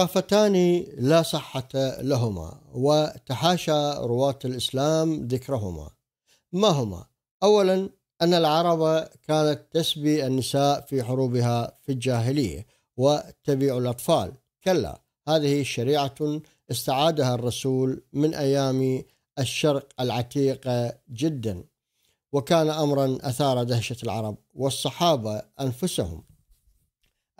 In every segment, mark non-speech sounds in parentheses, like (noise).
ثقافتان لا صحة لهما وتحاشى رواة الإسلام ذكرهما ما هما؟ أولا أن العرب كانت تسبي النساء في حروبها في الجاهلية وتبيع الأطفال كلا هذه شريعة استعادها الرسول من أيام الشرق العتيقة جدا وكان أمرا أثار دهشة العرب والصحابة أنفسهم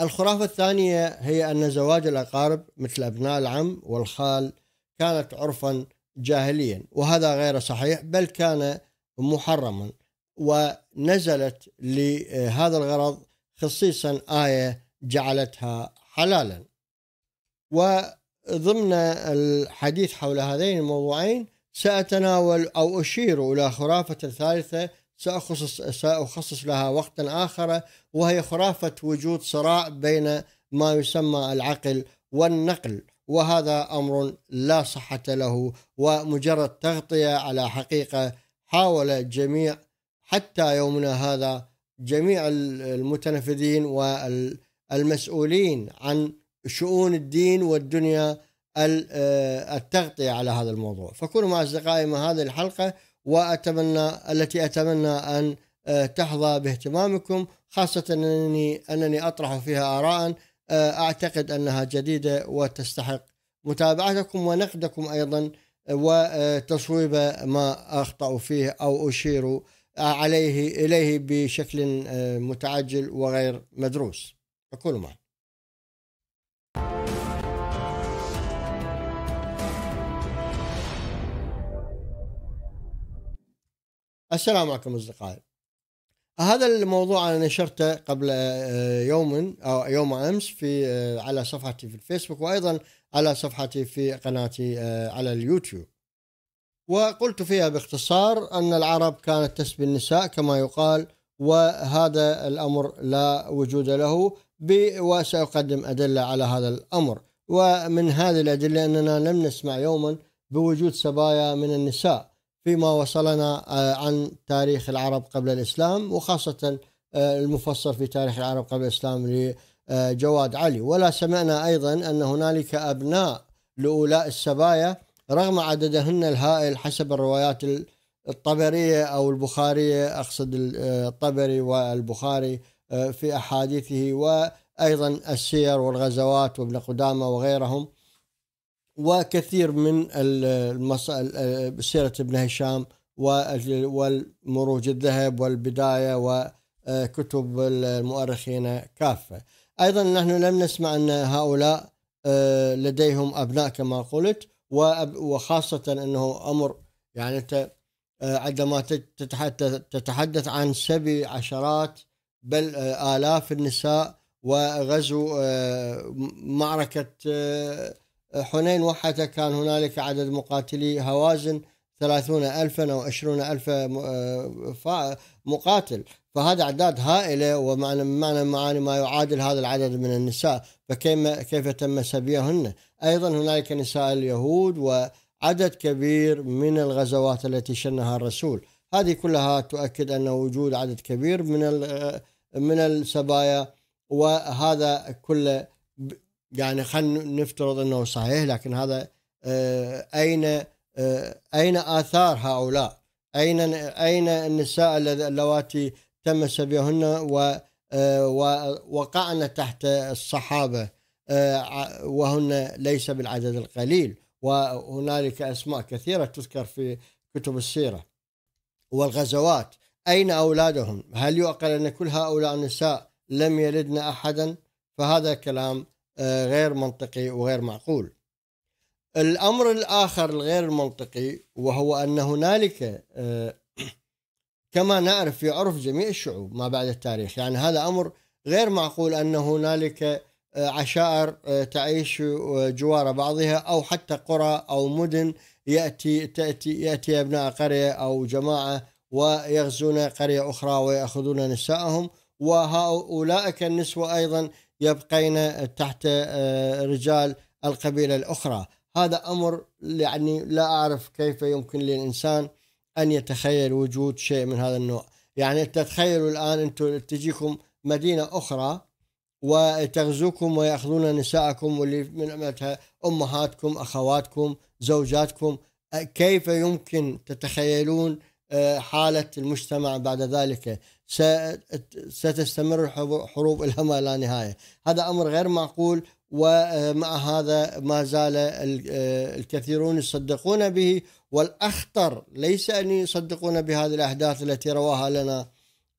الخرافة الثانية هي أن زواج الأقارب مثل أبناء العم والخال كانت عرفا جاهليا وهذا غير صحيح بل كان محرما ونزلت لهذا الغرض خصيصا آية جعلتها حلالا وضمن الحديث حول هذين الموضوعين سأتناول أو أشير إلى خرافة ثالثة سأخصص, سأخصص لها وقتا آخر وهي خرافة وجود صراع بين ما يسمى العقل والنقل وهذا أمر لا صحة له ومجرد تغطية على حقيقة حاول جميع حتى يومنا هذا جميع المتنفذين والمسؤولين عن شؤون الدين والدنيا آه، التغطية على هذا الموضوع فكونوا مع أصدقائي مع هذه الحلقة واتمنى التي اتمنى ان آه، تحظى باهتمامكم خاصه انني انني اطرح فيها اراء آه، اعتقد انها جديده وتستحق متابعتكم ونقدكم ايضا وتصويب آه، ما اخطا فيه او اشير عليه اليه بشكل متعجل وغير مدروس. اكونوا معكم. السلام عليكم أصدقائي هذا الموضوع أنا نشرته قبل آه، يوم أو يوم أمس في آه، على صفحتي في الفيسبوك وأيضا على صفحتي في قناتي آه، على اليوتيوب وقلت فيها باختصار أن العرب كانت تسبي النساء كما يقال وهذا الأمر لا وجود له وسأقدم أدلة على هذا الأمر ومن هذه الأدلة أننا لم نسمع يوما بوجود سبايا من النساء فيما وصلنا آه، عن تاريخ العرب قبل الإسلام وخاصة آه، المفصل في تاريخ العرب قبل الإسلام لجواد آه، علي ولا سمعنا أيضا أن هنالك أبناء لأولاء السبايا رغم عددهن الهائل حسب الروايات الطبرية أو البخارية أقصد الطبري والبخاري في أحاديثه وأيضا السير والغزوات وابن قدامة وغيرهم وكثير من سيرة ابن هشام والمروج الذهب والبداية وكتب المؤرخين كافة أيضا نحن لم نسمع أن هؤلاء آه، لديهم أبناء كما قلت وخاصة أنه أمر يعني أنت آه، عندما تتحدث عن سبي عشرات بل آه، آلاف النساء وغزو معركة حنين وحتى كان هنالك عدد مقاتلي هوازن ثلاثون ألفا أو عشرون ألف آه، مقاتل فهذا أعداد هائلة ومعنى معنى معاني ما يعادل هذا العدد من النساء فكيف كيف تم سبيهن أيضا هنالك نساء اليهود وعدد كبير من الغزوات التي شنها الرسول هذه كلها تؤكد أن وجود عدد كبير من آه، من السبايا وهذا كله يعني خلينا نفترض انه صحيح لكن هذا آه، اين آه، اين اثار هؤلاء؟ اين اين النساء اللواتي تم سبيهن ووقعن آه، تحت الصحابه وهن ليس بالعدد القليل وهنالك اسماء كثيره تذكر في كتب السيره والغزوات اين اولادهم؟ هل يعقل ان كل هؤلاء النساء لم يلدن احدا؟ فهذا كلام آه، غير منطقي وغير معقول الأمر الآخر الغير منطقي وهو أن هنالك آه، (clears throat) كما نعرف في عرف جميع الشعوب ما بعد التاريخ يعني هذا أمر غير معقول أن هنالك آه، عشائر تعيش جوار بعضها أو حتى قرى أو مدن يأتي تأتي يأتي أبناء قرية أو جماعة ويغزون قرية أخرى ويأخذون نساءهم وهؤلاء النسوة أيضا يبقين تحت آه، رجال القبيلة الأخرى هذا أمر يعني لا أعرف كيف يمكن للإنسان أن يتخيل وجود شيء من هذا النوع يعني تتخيلوا الآن أنتم تجيكم مدينة أخرى وتغزوكم ويأخذون نساءكم واللي من أمهاتكم أخواتكم زوجاتكم كيف يمكن تتخيلون حالة المجتمع بعد ذلك ستستمر الحروب إلى ما لا نهاية هذا أمر غير معقول ومع هذا ما زال الكثيرون يصدقون به والأخطر ليس أن يصدقون بهذه الأحداث التي رواها لنا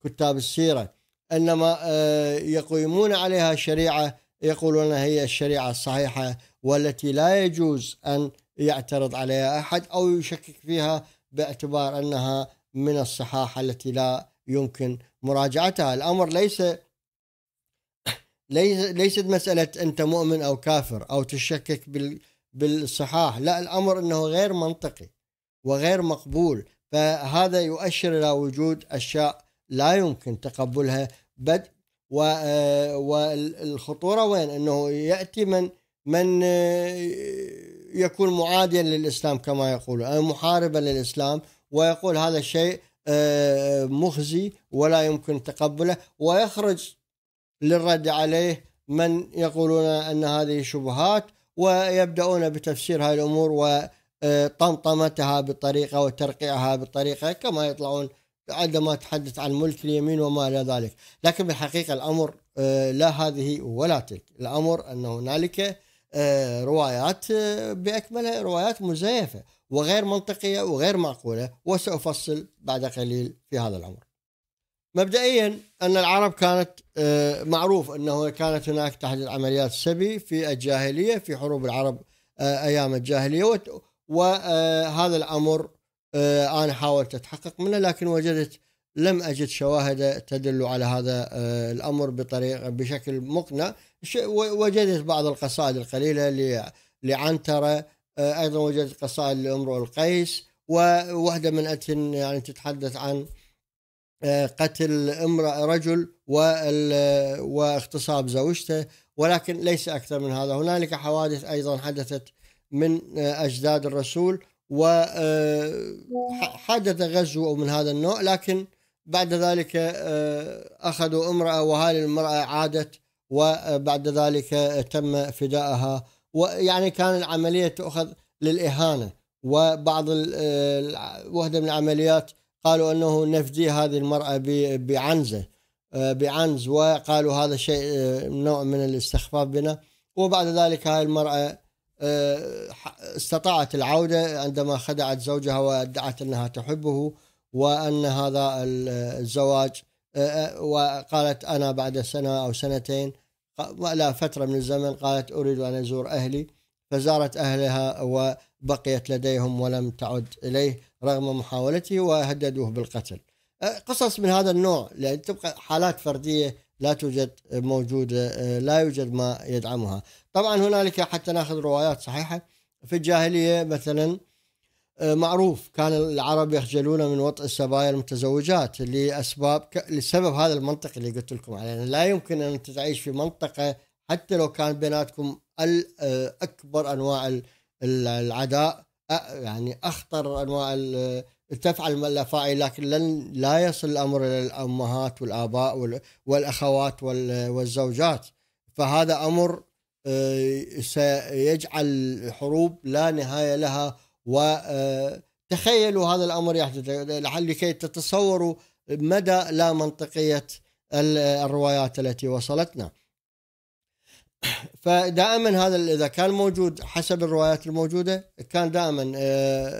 كتاب السيرة إنما آه، يقيمون عليها شريعة يقولون هي الشريعة الصحيحة والتي لا يجوز أن يعترض عليها أحد أو يشكك فيها باعتبار انها من الصحاحه التي لا يمكن مراجعتها، الامر ليس ليس ليست مساله انت مؤمن او كافر او تشكك بال بالصحاح، لا الامر انه غير منطقي وغير مقبول، فهذا يؤشر الى وجود اشياء لا يمكن تقبلها بد آه، والخطوره وين؟ انه ياتي من من آه، يكون معاديا للإسلام كما يقول أو محاربا للإسلام ويقول هذا الشيء آه، مخزي ولا يمكن تقبله ويخرج للرد عليه من يقولون أن هذه شبهات ويبدأون بتفسير هذه الأمور وطمطمتها آه، بطريقة وترقيعها بطريقة كما يطلعون عندما تحدث عن ملك اليمين وما إلى ذلك لكن بالحقيقة الأمر آه، لا هذه ولا تلك الأمر أن هنالك آه، روايات آه، باكملها روايات مزيفه وغير منطقيه وغير معقوله وسافصل بعد قليل في هذا الامر. مبدئيا ان العرب كانت آه، معروف انه كانت هناك تحديد عمليات السبي في الجاهليه في حروب العرب ايام الجاهليه وهذا الامر انا حاولت اتحقق منه لكن وجدت لم اجد شواهد تدل على هذا الامر بطريقه بشكل مقنع وجدت بعض القصائد القليله لعنتره آه، ايضا وجدت قصائد لامرؤ القيس وواحده من اتن يعني تتحدث عن آه، قتل امرأة رجل واغتصاب زوجته ولكن ليس أكثر من هذا هنالك حوادث أيضا حدثت من آه، أجداد الرسول وحدث غزو من هذا النوع لكن بعد ذلك أخذوا امرأة وهذه المرأة عادت وبعد ذلك تم فدائها ويعني كان العملية تؤخذ للإهانة وبعض وحدة من العمليات قالوا أنه نفدي هذه المرأة بعنزة آه، بعنز وقالوا هذا شيء آه، نوع من الاستخفاف بنا وبعد ذلك هاي المرأة آه، استطاعت العودة عندما خدعت زوجها وادعت أنها تحبه وأن هذا الزواج وقالت أنا بعد سنة أو سنتين لا فترة من الزمن قالت أريد أن أزور أهلي فزارت أهلها وبقيت لديهم ولم تعد إليه رغم محاولته وهددوه بالقتل قصص من هذا النوع لأن تبقى حالات فردية لا توجد موجودة لا يوجد ما يدعمها طبعا هنالك حتى ناخذ روايات صحيحة في الجاهلية مثلا آه، معروف كان العرب يخجلون من وطء السبايا المتزوجات لاسباب ك... لسبب هذا المنطق اللي قلت لكم عليه يعني لا يمكن ان تعيش في منطقه حتى لو كان بيناتكم آه، اكبر انواع العداء يعني اخطر انواع آه، تفعل الافاعي لكن لن لا يصل الامر الى الامهات والاباء والاخوات والزوجات فهذا امر سيجعل حروب لا نهايه لها وتخيلوا هذا الأمر يحدث لكي تتصوروا مدى لا منطقية الروايات التي وصلتنا فدائما هذا اذا كان موجود حسب الروايات الموجوده كان دائما آه،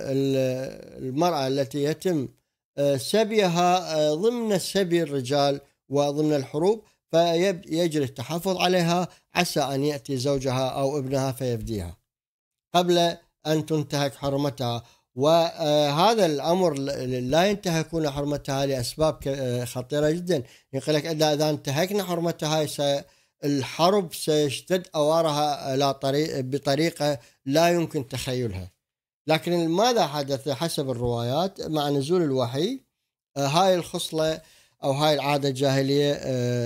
المراه التي يتم آه، سبيها آه، ضمن سبي الرجال وضمن الحروب فيجري التحفظ عليها عسى ان ياتي زوجها او ابنها فيفديها قبل أن تنتهك حرمتها وهذا الامر لا ينتهكون حرمتها لاسباب خطيره جدا يقول لك اذا انتهكنا حرمتها الحرب سيشتد اوارها بطريقه لا يمكن تخيلها لكن ماذا حدث حسب الروايات مع نزول الوحي هاي الخصله او هاي العاده الجاهليه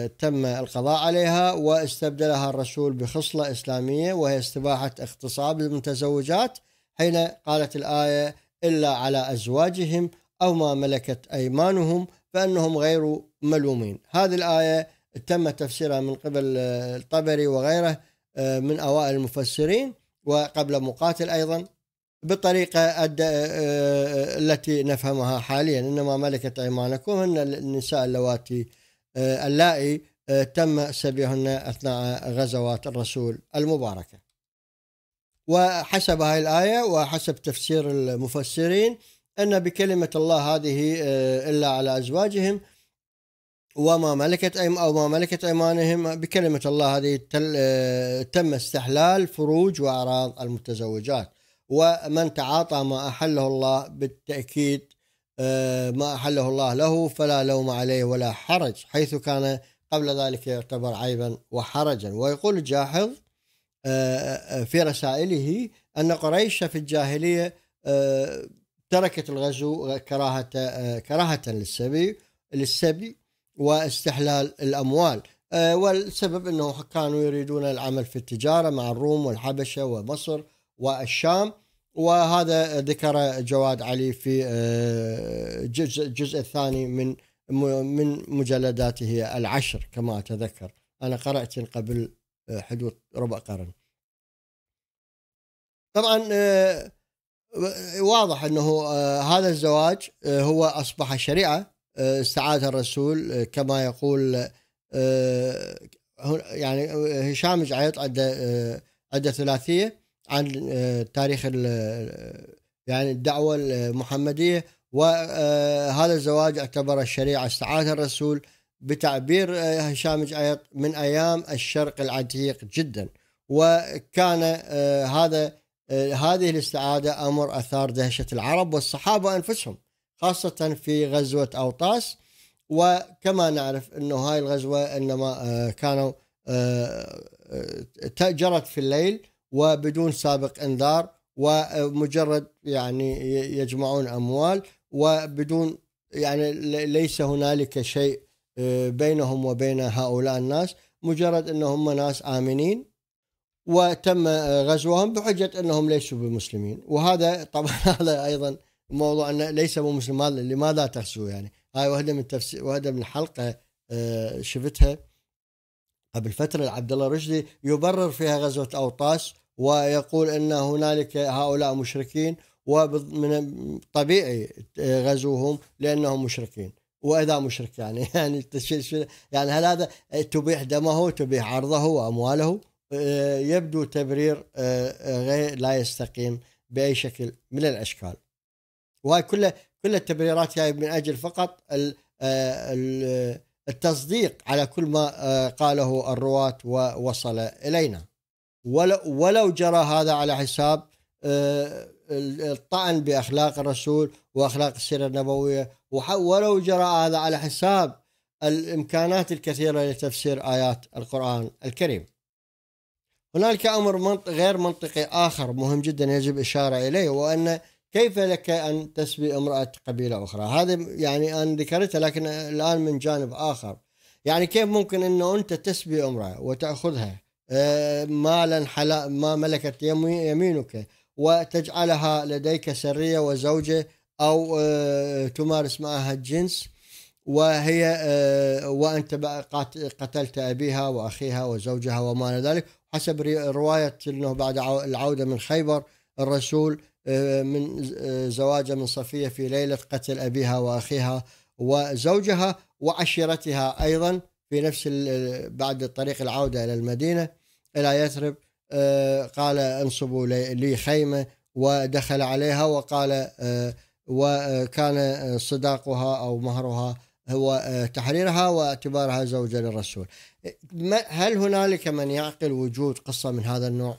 تم القضاء عليها واستبدلها الرسول بخصله اسلاميه وهي استباحه اغتصاب المتزوجات حين قالت الآية إلا على أزواجهم أو ما ملكت أيمانهم فأنهم غير ملومين هذه الآية تم تفسيرها من قبل آه، الطبري وغيره آه، من أوائل المفسرين وقبل مقاتل أيضا بالطريقة آه، التي نفهمها حاليا إنما ملكت أيمانكم هن النساء اللواتي اللائي تم سبيهن أثناء غزوات الرسول المباركة وحسب هاي الآية وحسب تفسير المفسرين أن بكلمة الله هذه آه، إلا على أزواجهم وما ملكت أيم أو ما ملكت أيمانهم بكلمة الله هذه آه، تم استحلال فروج وأعراض المتزوجات ومن تعاطى ما أحله الله بالتأكيد آه، ما أحله الله له فلا لوم عليه ولا حرج حيث كان قبل ذلك يعتبر عيبا وحرجا ويقول الجاحظ آه، آه، آه، في رسائله أن قريش في الجاهلية تركت الغزو كراهة كراهة للسبي للسبي واستحلال الأموال والسبب أنه كانوا يريدون العمل في التجارة مع الروم والحبشة ومصر والشام وهذا ذكر جواد علي في الجزء الجزء الثاني من من مجلداته العشر كما اتذكر انا قرات قبل حدود ربع قرن طبعا آه، واضح انه آه، هذا الزواج آه، هو اصبح شريعه استعاذ الرسول كما يقول يعني هشام جعيط عنده عنده ثلاثيه عن تاريخ يعني الدعوه المحمديه وهذا الزواج اعتبر الشريعه استعاذ الرسول بتعبير آه، هشام جعيط من ايام الشرق العتيق جدا وكان آه، هذا آه، هذه الاستعاده امر اثار دهشه العرب والصحابه انفسهم خاصه في غزوه اوطاس وكما نعرف انه هاي الغزوه انما كانوا جرت في الليل وبدون سابق انذار ومجرد يعني يجمعون اموال وبدون يعني ليس هنالك شيء بينهم وبين هؤلاء الناس مجرد أنهم ناس آمنين وتم غزوهم بحجة أنهم ليسوا بمسلمين وهذا طبعا (laughs) هذا أيضا موضوع أنه ليس بمسلم لماذا تغزو يعني هاي واحدة من تفسير واحدة من الحلقة آه، شفتها قبل فترة عبد الله رشدي يبرر فيها غزوة أوطاس ويقول أن هنالك هؤلاء مشركين ومن طبيعي آه، غزوهم لأنهم مشركين واداء مشرك يعني (laughs) يعني يعني هل هذا تبيح دمه تبيح عرضه وامواله آه، يبدو تبرير آه، غير لا يستقيم باي شكل من الاشكال وهي كلها كل التبريرات هاي من اجل فقط آه، التصديق على كل ما قاله الرواة ووصل الينا ولو جرى هذا على حساب الطعن باخلاق الرسول واخلاق السيره النبويه ولو جرى هذا على حساب الامكانات الكثيره لتفسير ايات القران الكريم. هنالك امر منط غير منطقي اخر مهم جدا يجب اشاره اليه وان كيف لك ان تسبي امراه قبيله اخرى؟ هذا يعني انا ذكرتها لكن الان من جانب اخر. يعني كيف ممكن انه انت تسبي امراه وتاخذها آه، مالا حلال ما ملكت يمينك وتجعلها لديك سريه وزوجه او آه، تمارس معها الجنس وهي آه، وانت قتلت ابيها واخيها وزوجها وما الى ذلك حسب روايه انه بعد العوده من خيبر الرسول آه، من زواجه من صفيه في ليله قتل ابيها واخيها وزوجها وعشيرتها ايضا في نفس بعد طريق العوده الى المدينه الى يثرب قال انصبوا لي خيمه ودخل عليها وقال وكان آه، صداقها او مهرها هو آه، تحريرها واعتبارها زوجة للرسول هل هنالك من يعقل وجود قصة من هذا النوع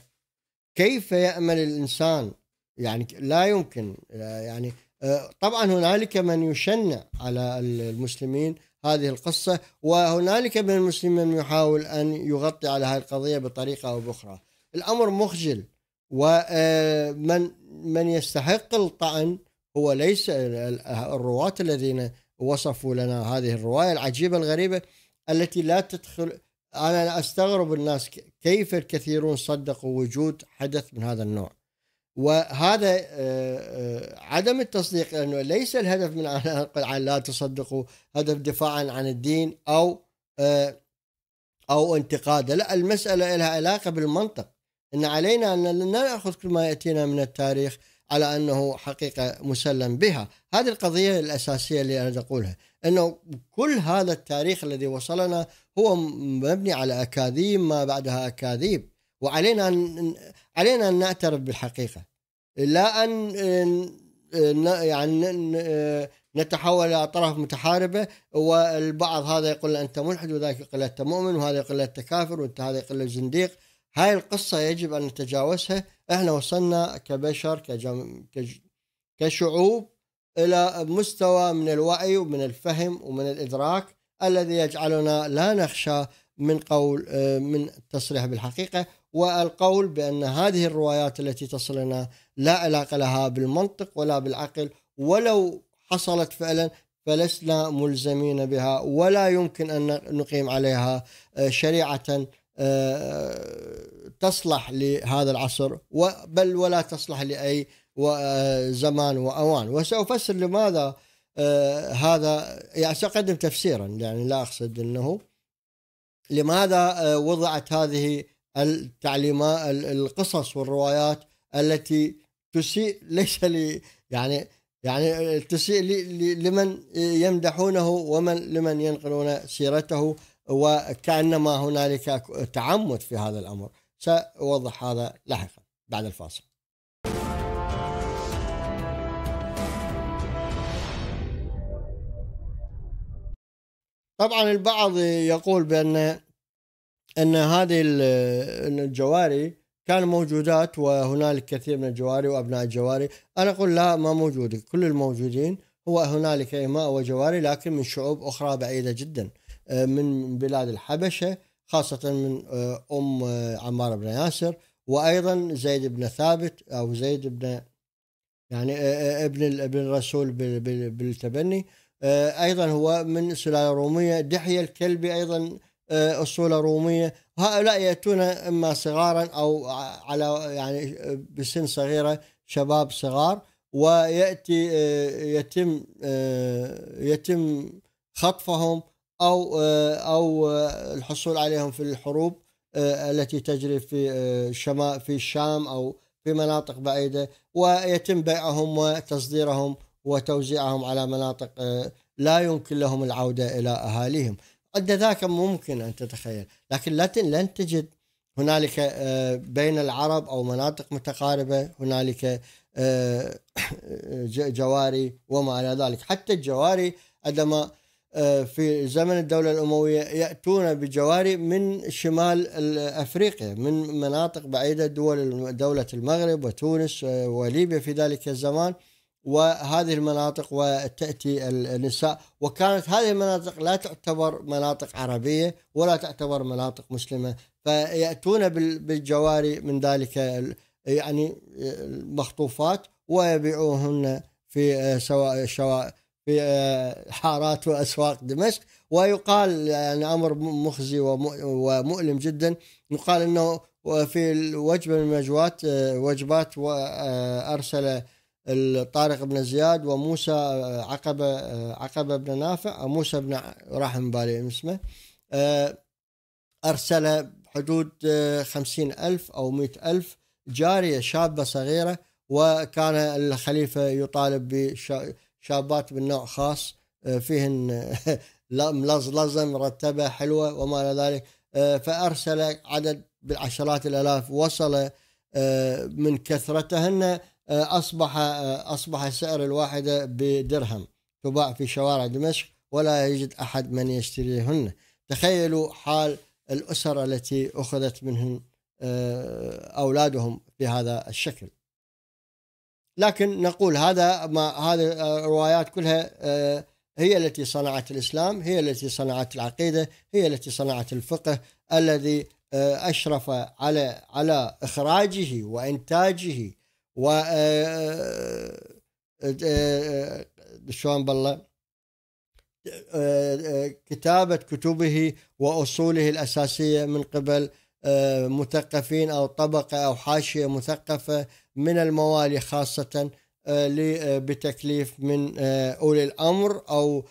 كيف يأمل الإنسان يعني لا يمكن آه، يعني طبعا هنالك من يشنع على المسلمين هذه القصة وهنالك من المسلمين من يحاول أن يغطي على هذه القضية بطريقة أو بأخرى الأمر مخجل ومن من يستحق الطعن هو ليس الرواة الذين وصفوا لنا هذه الرواية العجيبة الغريبة التي لا تدخل أنا أستغرب الناس كيف الكثيرون صدقوا وجود حدث من هذا النوع وهذا آه، آه، عدم التصديق لأنه ليس الهدف من أن (laughs) لا تصدقوا هدف دفاعا عن الدين أو آه، أو انتقاد لا المسألة لها علاقة بالمنطق أن علينا أن نأخذ كل ما يأتينا من التاريخ على انه حقيقه مسلم بها، هذه القضيه الاساسيه اللي انا اقولها، انه كل هذا التاريخ الذي وصلنا هو مبني على اكاذيب ما بعدها اكاذيب، وعلينا ان علينا ان نعترف بالحقيقه. لا ان يعني نتحول الى اطراف متحاربه والبعض هذا يقول انت ملحد وذاك يقول انت مؤمن وهذا يقول انت كافر وانت هذا يقول زنديق هاي القصه يجب ان نتجاوزها احنا وصلنا كبشر كجم... كج... كشعوب الى مستوى من الوعي ومن الفهم ومن الادراك الذي يجعلنا لا نخشى من قول آه، من التصريح بالحقيقه والقول بان هذه الروايات التي تصلنا لا علاقه لها بالمنطق ولا بالعقل ولو حصلت فعلا فلسنا ملزمين بها ولا يمكن ان نقيم عليها آه، شريعه آه، تصلح لهذا العصر بل ولا تصلح لأي آه، زمان وأوان وسأفسر لماذا آه، هذا يعني سأقدم تفسيرا يعني لا أقصد أنه لماذا وضعت هذه التعليمات القصص والروايات التي تسيء (laughs) ليس لي يعني يعني تسيء لمن يمدحونه ومن لمن ينقلون سيرته وكأنما هنالك تعمد في هذا الأمر سأوضح هذا لاحقا بعد الفاصل طبعا البعض يقول بأن أن هذه الجواري كانوا موجودات وهنالك كثير من الجواري وأبناء الجواري أنا أقول لا ما موجودة كل الموجودين هو هنالك إماء وجواري لكن من شعوب أخرى بعيدة جدا آه، من بلاد الحبشه خاصه من آه، ام آه، عمار بن ياسر وايضا زيد بن ثابت او زيد بن يعني ابن ابن الرسول بالتبني ايضا هو من سلاله روميه دحيه الكلبي ايضا اصوله روميه هؤلاء ياتون اما صغارا او على يعني بسن صغيره شباب صغار وياتي يتم يتم خطفهم او آه، او آه، الحصول عليهم في الحروب آه، التي تجري في شمال في الشام او في مناطق بعيده ويتم بيعهم وتصديرهم وتوزيعهم على مناطق لا يمكن لهم العوده الى اهاليهم. قد ذاك ممكن ان تتخيل، لكن لن تجد هنالك بين العرب او مناطق متقاربه هنالك (coughs) جواري وما الى ذلك، حتى الجواري عندما آه، في زمن الدولة الأموية يأتون بجواري من شمال أفريقيا من مناطق بعيدة دول دولة المغرب وتونس آه، وليبيا في ذلك الزمان وهذه المناطق وتأتي النساء وكانت هذه المناطق لا تعتبر مناطق عربية ولا تعتبر مناطق مسلمة فيأتون بالجواري من ذلك يعني آه، المخطوفات ويبيعوهن في سواء في آه، حارات واسواق دمشق ويقال يعني امر مخزي ومؤلم جدا يقال انه في وجبه من المجوات آه، وجبات آه، ارسل طارق بن زياد وموسى عقبه عقبه بن نافع موسى بن راح من بالي اسمه ارسل حدود خمسين ألف أو مئة ألف جارية شابة صغيرة وكان الخليفة يطالب شابات من نوع خاص آه، فيهن آه، (laughs) ملزلزه مرتبه حلوه وما الى ذلك آه، فارسل عدد بالعشرات الالاف وصل من كثرتهن اصبح اصبح سعر الواحده بدرهم تباع في شوارع دمشق ولا يجد احد من يشتريهن تخيلوا حال الاسر التي اخذت منهم اولادهم بهذا الشكل لكن نقول هذا ما هذه الروايات آه، كلها آه، هي التي صنعت الاسلام، هي التي صنعت العقيده، هي التي صنعت الفقه الذي آه، اشرف على على اخراجه وانتاجه و شلون بالله كتابه كتبه واصوله الاساسيه من قبل آه، مثقفين او طبقه او حاشيه مثقفه من الموالي خاصه آه، آه، بتكليف من اولي الامر او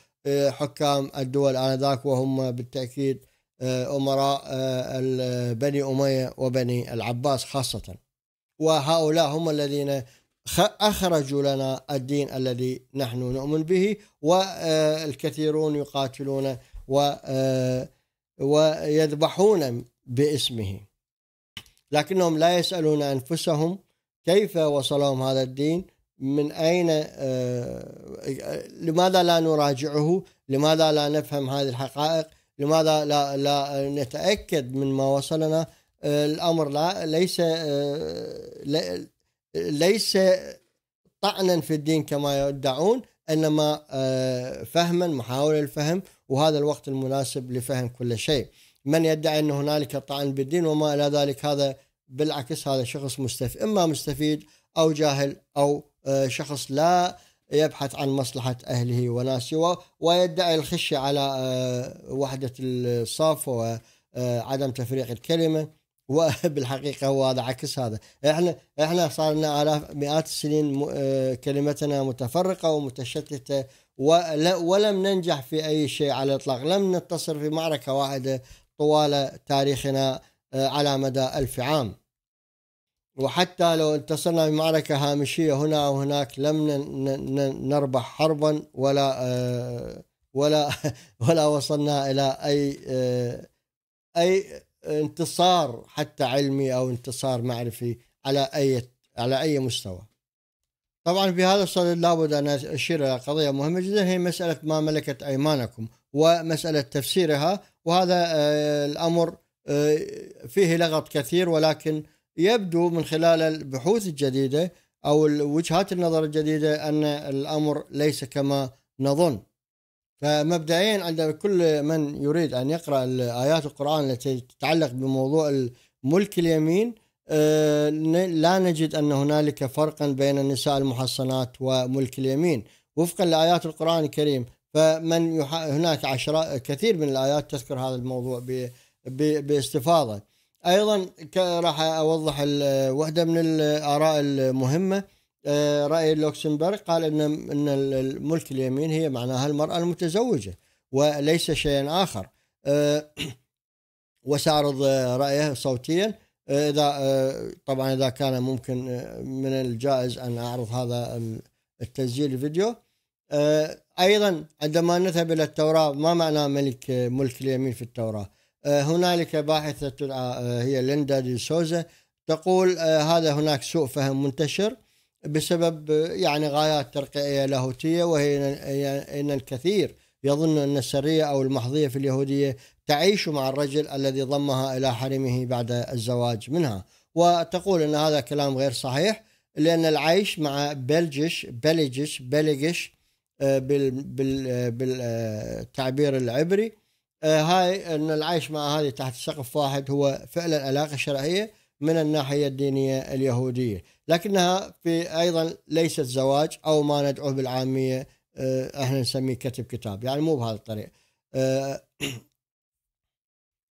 حكام الدول انذاك وهم بالتاكيد امراء بني اميه وبني العباس خاصه وهؤلاء هم الذين اخرجوا لنا الدين الذي نحن نؤمن به والكثيرون يقاتلون و ويذبحون باسمه لكنهم لا يسألون أنفسهم كيف وصلهم هذا الدين من أين آه، لماذا لا نراجعه لماذا لا نفهم هذه الحقائق لماذا لا, لا نتأكد من ما وصلنا آه، الأمر لا ليس آه، ليس طعنا في الدين كما يدعون انما فهما محاوله الفهم وهذا الوقت المناسب لفهم كل شيء. من يدعي أن هنالك طعن بالدين وما إلى ذلك هذا بالعكس هذا شخص مستفيد إما مستفيد أو جاهل أو آه، شخص لا يبحث عن مصلحة أهله وناسه ويدعي الخشية على آه، وحدة الصف وعدم آه، تفريق الكلمة (laughs) وبالحقيقة هو هذا عكس هذا احنا احنا صار لنا آلاف مئات السنين كلمتنا متفرقة ومتشتتة ولم ننجح في أي شيء على الإطلاق لم نتصل في معركة واحدة طوال تاريخنا آه، على مدى ألف عام وحتى لو انتصرنا بمعركة هامشية هنا أو هناك لم نربح حربا ولا آه، ولا (laughs) ولا وصلنا إلى أي آه، أي انتصار حتى علمي أو انتصار معرفي على أي على أي مستوى طبعا في هذا الصدد لابد أن أشير إلى قضية مهمة جدا هي مسألة ما ملكت أيمانكم ومسألة تفسيرها وهذا آه، الامر آه، فيه لغط كثير ولكن يبدو من خلال البحوث الجديده او وجهات النظر الجديده ان الامر ليس كما نظن. فمبدئيا عند كل من يريد ان يقرا ايات القران التي تتعلق بموضوع ملك اليمين آه، لا نجد ان هنالك فرقا بين النساء المحصنات وملك اليمين وفقا لايات القران الكريم فمن يح... هناك عشرات كثير من الآيات تذكر هذا الموضوع ب... ب... باستفاضة أيضا ك... راح أوضح ال... واحدة من الآراء المهمة آه، رأي لوكسمبرغ قال أن أن الملك اليمين هي معناها المرأة المتزوجة وليس شيئا آخر آه، (clears throat) وسأعرض رأيه صوتيا آه، إذا طبعا إذا كان ممكن من الجائز أن أعرض هذا التسجيل الفيديو أيضا عندما نذهب إلى التوراة ما معنى ملك ملك اليمين في التوراة آه، هنالك باحثة تدعى آه، آه، هي ليندا دي سوزا تقول هذا هناك سوء فهم منتشر بسبب يعني غايات ترقيعية لاهوتية وهي أن الكثير يظن أن السرية أو المحظية في اليهودية تعيش مع الرجل الذي ضمها إلى حرمه بعد الزواج منها وتقول أن هذا كلام غير صحيح لأن العيش مع بلجش بلجش بلجش بالتعبير العبري آه، هاي ان العيش مع هذه تحت سقف واحد هو فعلا العلاقه الشرعيه من الناحيه الدينيه اليهوديه، لكنها في ايضا ليست زواج او ما ندعوه بالعاميه آه، احنا نسميه كتب كتاب، يعني مو بهذه الطريقه. آه،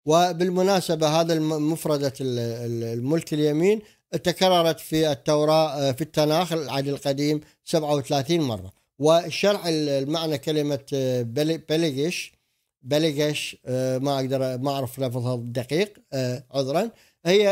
وبالمناسبه هذا مفردة الملك اليمين تكررت في التوراة في التناخ العهد القديم 37 مرة وشرع المعنى كلمة آه، بلغش بلغش آه، ما أقدر ما أعرف لفظها الدقيق آه، عذرا هي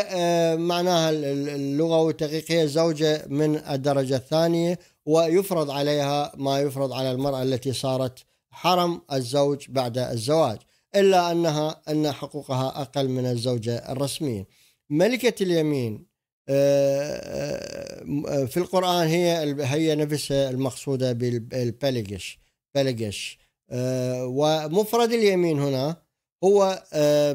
معناها اللغوي الدقيق هي زوجة من الدرجة الثانية ويفرض عليها ما يفرض على المرأة التي صارت حرم الزوج بعد الزواج إلا أنها أن حقوقها أقل من الزوجة الرسمية ملكة اليمين آه، آه، في القرآن هي هي نفسها المقصودة بالبلجش بلجش آه، ومفرد اليمين هنا هو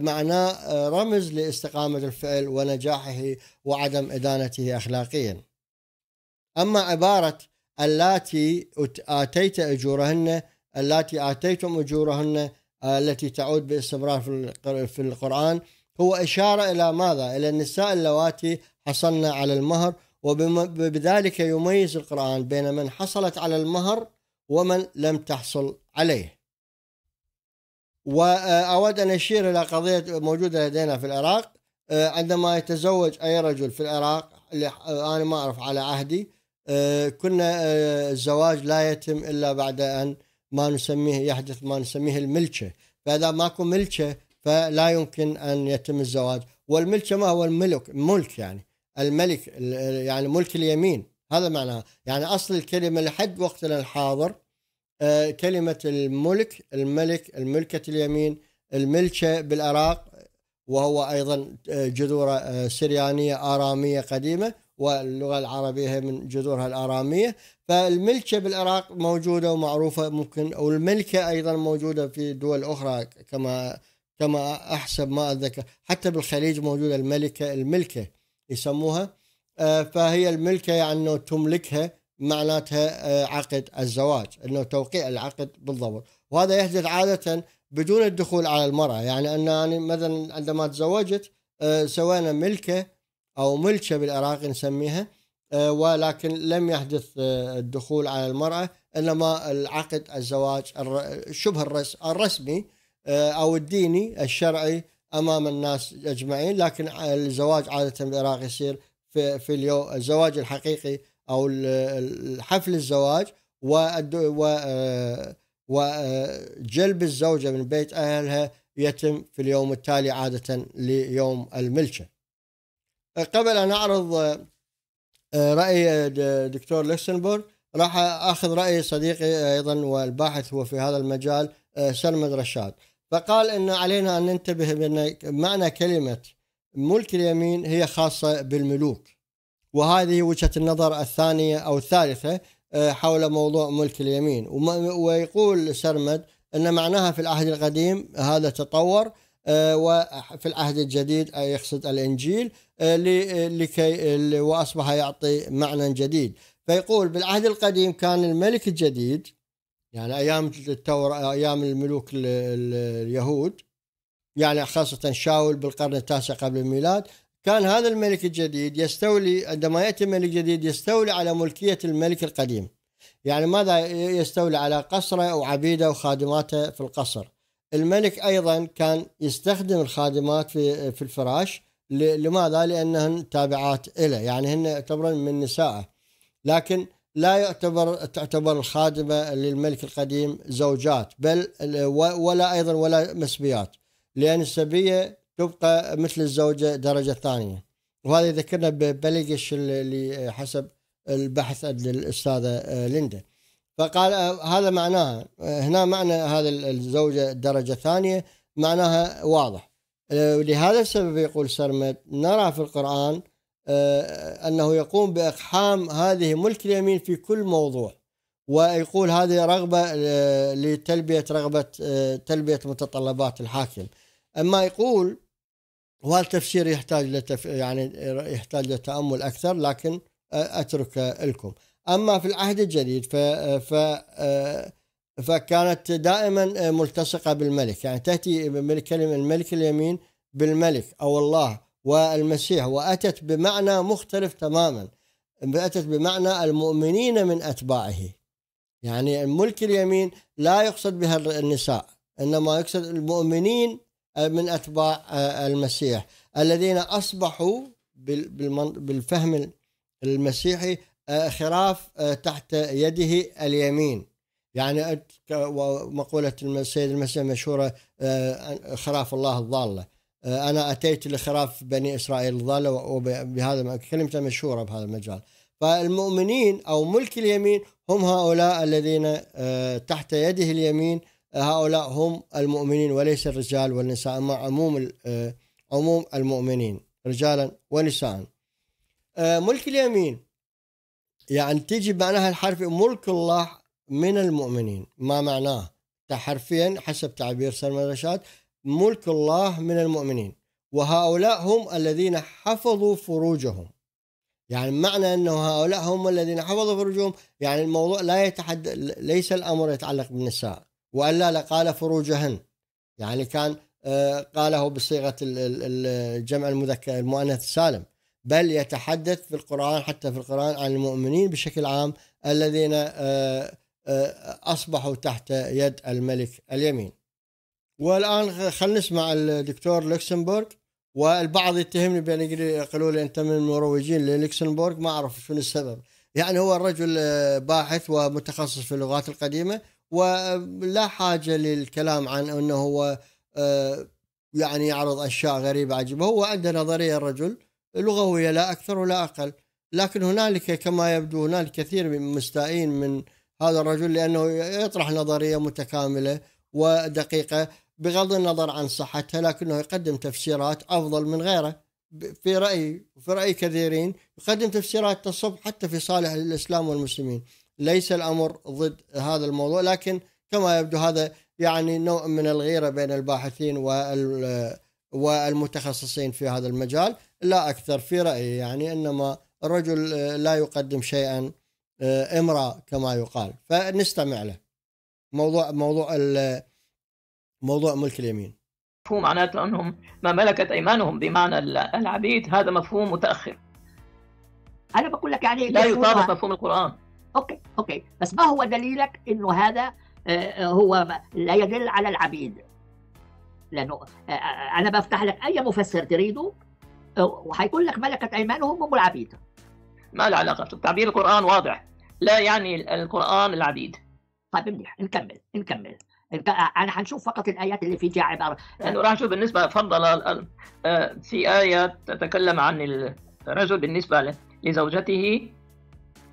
معناه رمز لاستقامة الفعل ونجاحه وعدم إدانته أخلاقيا أما عبارة اللاتي آتيت أجورهن اللاتي آتيتم أجورهن التي تعود باستمرار في القرآن هو إشارة إلى ماذا؟ إلى النساء اللواتي حصلنا على المهر وبذلك يميز القرآن بين من حصلت على المهر ومن لم تحصل عليه وأود آه، أن أشير إلى قضية موجودة لدينا في العراق آه، عندما يتزوج أي رجل في العراق آه، أنا ما أعرف على عهدي كنا الزواج لا يتم إلا بعد أن ما نسميه يحدث ما نسميه الملكة فإذا ماكو ملكة فلا يمكن أن يتم الزواج والملكة ما هو الملك ملك يعني الملك يعني ملك اليمين هذا معناها يعني أصل الكلمة لحد وقتنا الحاضر آه، كلمة الملك الملك الملكة اليمين الملكة بالعراق وهو أيضا آه، جذور آه، سريانية آرامية قديمة واللغة العربية هي من جذورها الآرامية فالملكة بالعراق موجودة ومعروفة ممكن والملكه أيضا موجودة في دول أخرى كما كما أحسب ما أتذكر حتى بالخليج موجودة الملكة الملكة يسموها آه، فهي الملكة يعني أنه تملكها معناتها آه، عقد الزواج أنه توقيع العقد بالضبط وهذا يحدث عادة بدون الدخول على المرأة يعني أن يعني مثلا عندما تزوجت آه، سوينا ملكة أو ملكة بالعراق نسميها ولكن لم يحدث الدخول على المرأة إنما العقد الزواج شبه الرسمي أو الديني الشرعي امام الناس اجمعين لكن الزواج عاده بالعراق يصير في في اليوم الزواج الحقيقي او حفل الزواج و وجلب الزوجه من بيت اهلها يتم في اليوم التالي عاده ليوم الملكه. قبل ان اعرض آه، راي دكتور لوكسنبورغ راح اخذ راي صديقي ايضا والباحث هو في هذا المجال آه، سلمد رشاد. فقال انه علينا ان ننتبه بان معنى كلمه ملك اليمين هي خاصه بالملوك وهذه وجهه النظر الثانيه او الثالثه آه، حول موضوع ملك اليمين ويقول سرمد ان معناها في العهد القديم هذا تطور آه، وفي العهد الجديد يقصد الانجيل آه، لكي واصبح يعطي معنى جديد فيقول بالعهد القديم كان الملك الجديد يعني ايام التور ايام الملوك اليهود يعني خاصه شاول بالقرن التاسع قبل الميلاد كان هذا الملك الجديد يستولي عندما ياتي ملك جديد يستولي على ملكيه الملك القديم يعني ماذا يستولي على قصره وعبيده وخادماته في القصر الملك ايضا كان يستخدم الخادمات في في الفراش لماذا؟ لانهن تابعات له يعني هن يعتبرن من نسائه لكن لا يعتبر تعتبر الخادمة للملك القديم زوجات بل ولا أيضا ولا مسبيات لأن السبية تبقى مثل الزوجة درجة ثانية وهذا يذكرنا ببلغش اللي حسب البحث عند الأستاذة ليندا فقال هذا معناها هنا معنى هذا الزوجة درجة ثانية معناها واضح لهذا السبب يقول سرمد نرى في القرآن آه، أنه يقوم بإقحام هذه ملك اليمين في كل موضوع ويقول هذه رغبة آه، لتلبية رغبة آه، تلبية متطلبات الحاكم أما يقول وهالتفسير يحتاج لتف... يعني يحتاج لتأمل أكثر لكن أترك لكم أما في العهد الجديد ف... ف... فكانت دائما ملتصقة بالملك يعني تأتي كلمة الملك اليمين بالملك أو الله والمسيح وأتت بمعنى مختلف تماما أتت بمعنى المؤمنين من أتباعه يعني ملك اليمين لا يقصد بها النساء إنما يقصد المؤمنين من أتباع المسيح الذين أصبحوا بالفهم المسيحي خراف تحت يده اليمين يعني مقولة السيد المسيح مشهورة خراف الله الضالة آه، انا اتيت لخراف بني اسرائيل الضاله وبهذا كلمته مشهوره بهذا المجال فالمؤمنين او ملك اليمين هم هؤلاء الذين آه، تحت يده اليمين آه، هؤلاء هم المؤمنين وليس الرجال والنساء مع عموم عموم المؤمنين رجالا ونساء ملك اليمين يعني تيجي معناها الحرفي ملك الله من المؤمنين ما معناه حرفيا حسب تعبير سلمان رشاد ملك الله من المؤمنين وهؤلاء هم الذين حفظوا فروجهم يعني معنى انه هؤلاء هم الذين حفظوا فروجهم يعني الموضوع لا يتحد ليس الامر يتعلق بالنساء والا لقال فروجهن يعني كان آه، قاله بصيغه الجمع المذكر المؤنث السالم بل يتحدث في القران حتى في القران عن المؤمنين بشكل عام الذين آه، آه، اصبحوا تحت يد الملك اليمين والان خلينا نسمع الدكتور لوكسمبورغ والبعض يتهمني بان يقولوا لي انت من المروجين للوكسمبورغ ما اعرف شنو السبب يعني هو الرجل آه، باحث ومتخصص في اللغات القديمه ولا حاجه للكلام عن انه هو آه، يعني يعرض اشياء غريبه عجيبه هو عنده نظريه الرجل لغويه لا اكثر ولا اقل لكن هنالك كما يبدو هنالك كثير من مستائين من هذا الرجل لانه يطرح نظريه متكامله ودقيقه بغض النظر عن صحتها لكنه يقدم تفسيرات افضل من غيره في رايي وفي راي كثيرين يقدم تفسيرات تصب حتى في صالح الاسلام والمسلمين ليس الامر ضد هذا الموضوع لكن كما يبدو هذا يعني نوع من الغيره بين الباحثين وال والمتخصصين في هذا المجال لا اكثر في رايي يعني انما الرجل لا يقدم شيئا آه، امراه كما يقال فنستمع له موضوع موضوع موضوع ملك اليمين هو معناته أنهم ما ملكت أيمانهم بمعنى العبيد هذا مفهوم متأخر أنا بقول لك يعني لا يطابق مفهوم القرآن أوكي أوكي بس ما هو دليلك أنه هذا آه، آه، هو لا يدل على العبيد لأنه آه، أنا بفتح لك أي مفسر تريده وحيقول لك ملكت أيمانهم هم العبيد ما له علاقة تعبير القرآن واضح لا يعني القرآن العبيد طيب منيح نكمل نكمل أنا حنشوف فقط الآيات اللي في جاعب عبارة يعني نعم. راح بالنسبة فضل آه، في آية تتكلم عن الرجل بالنسبة لزوجته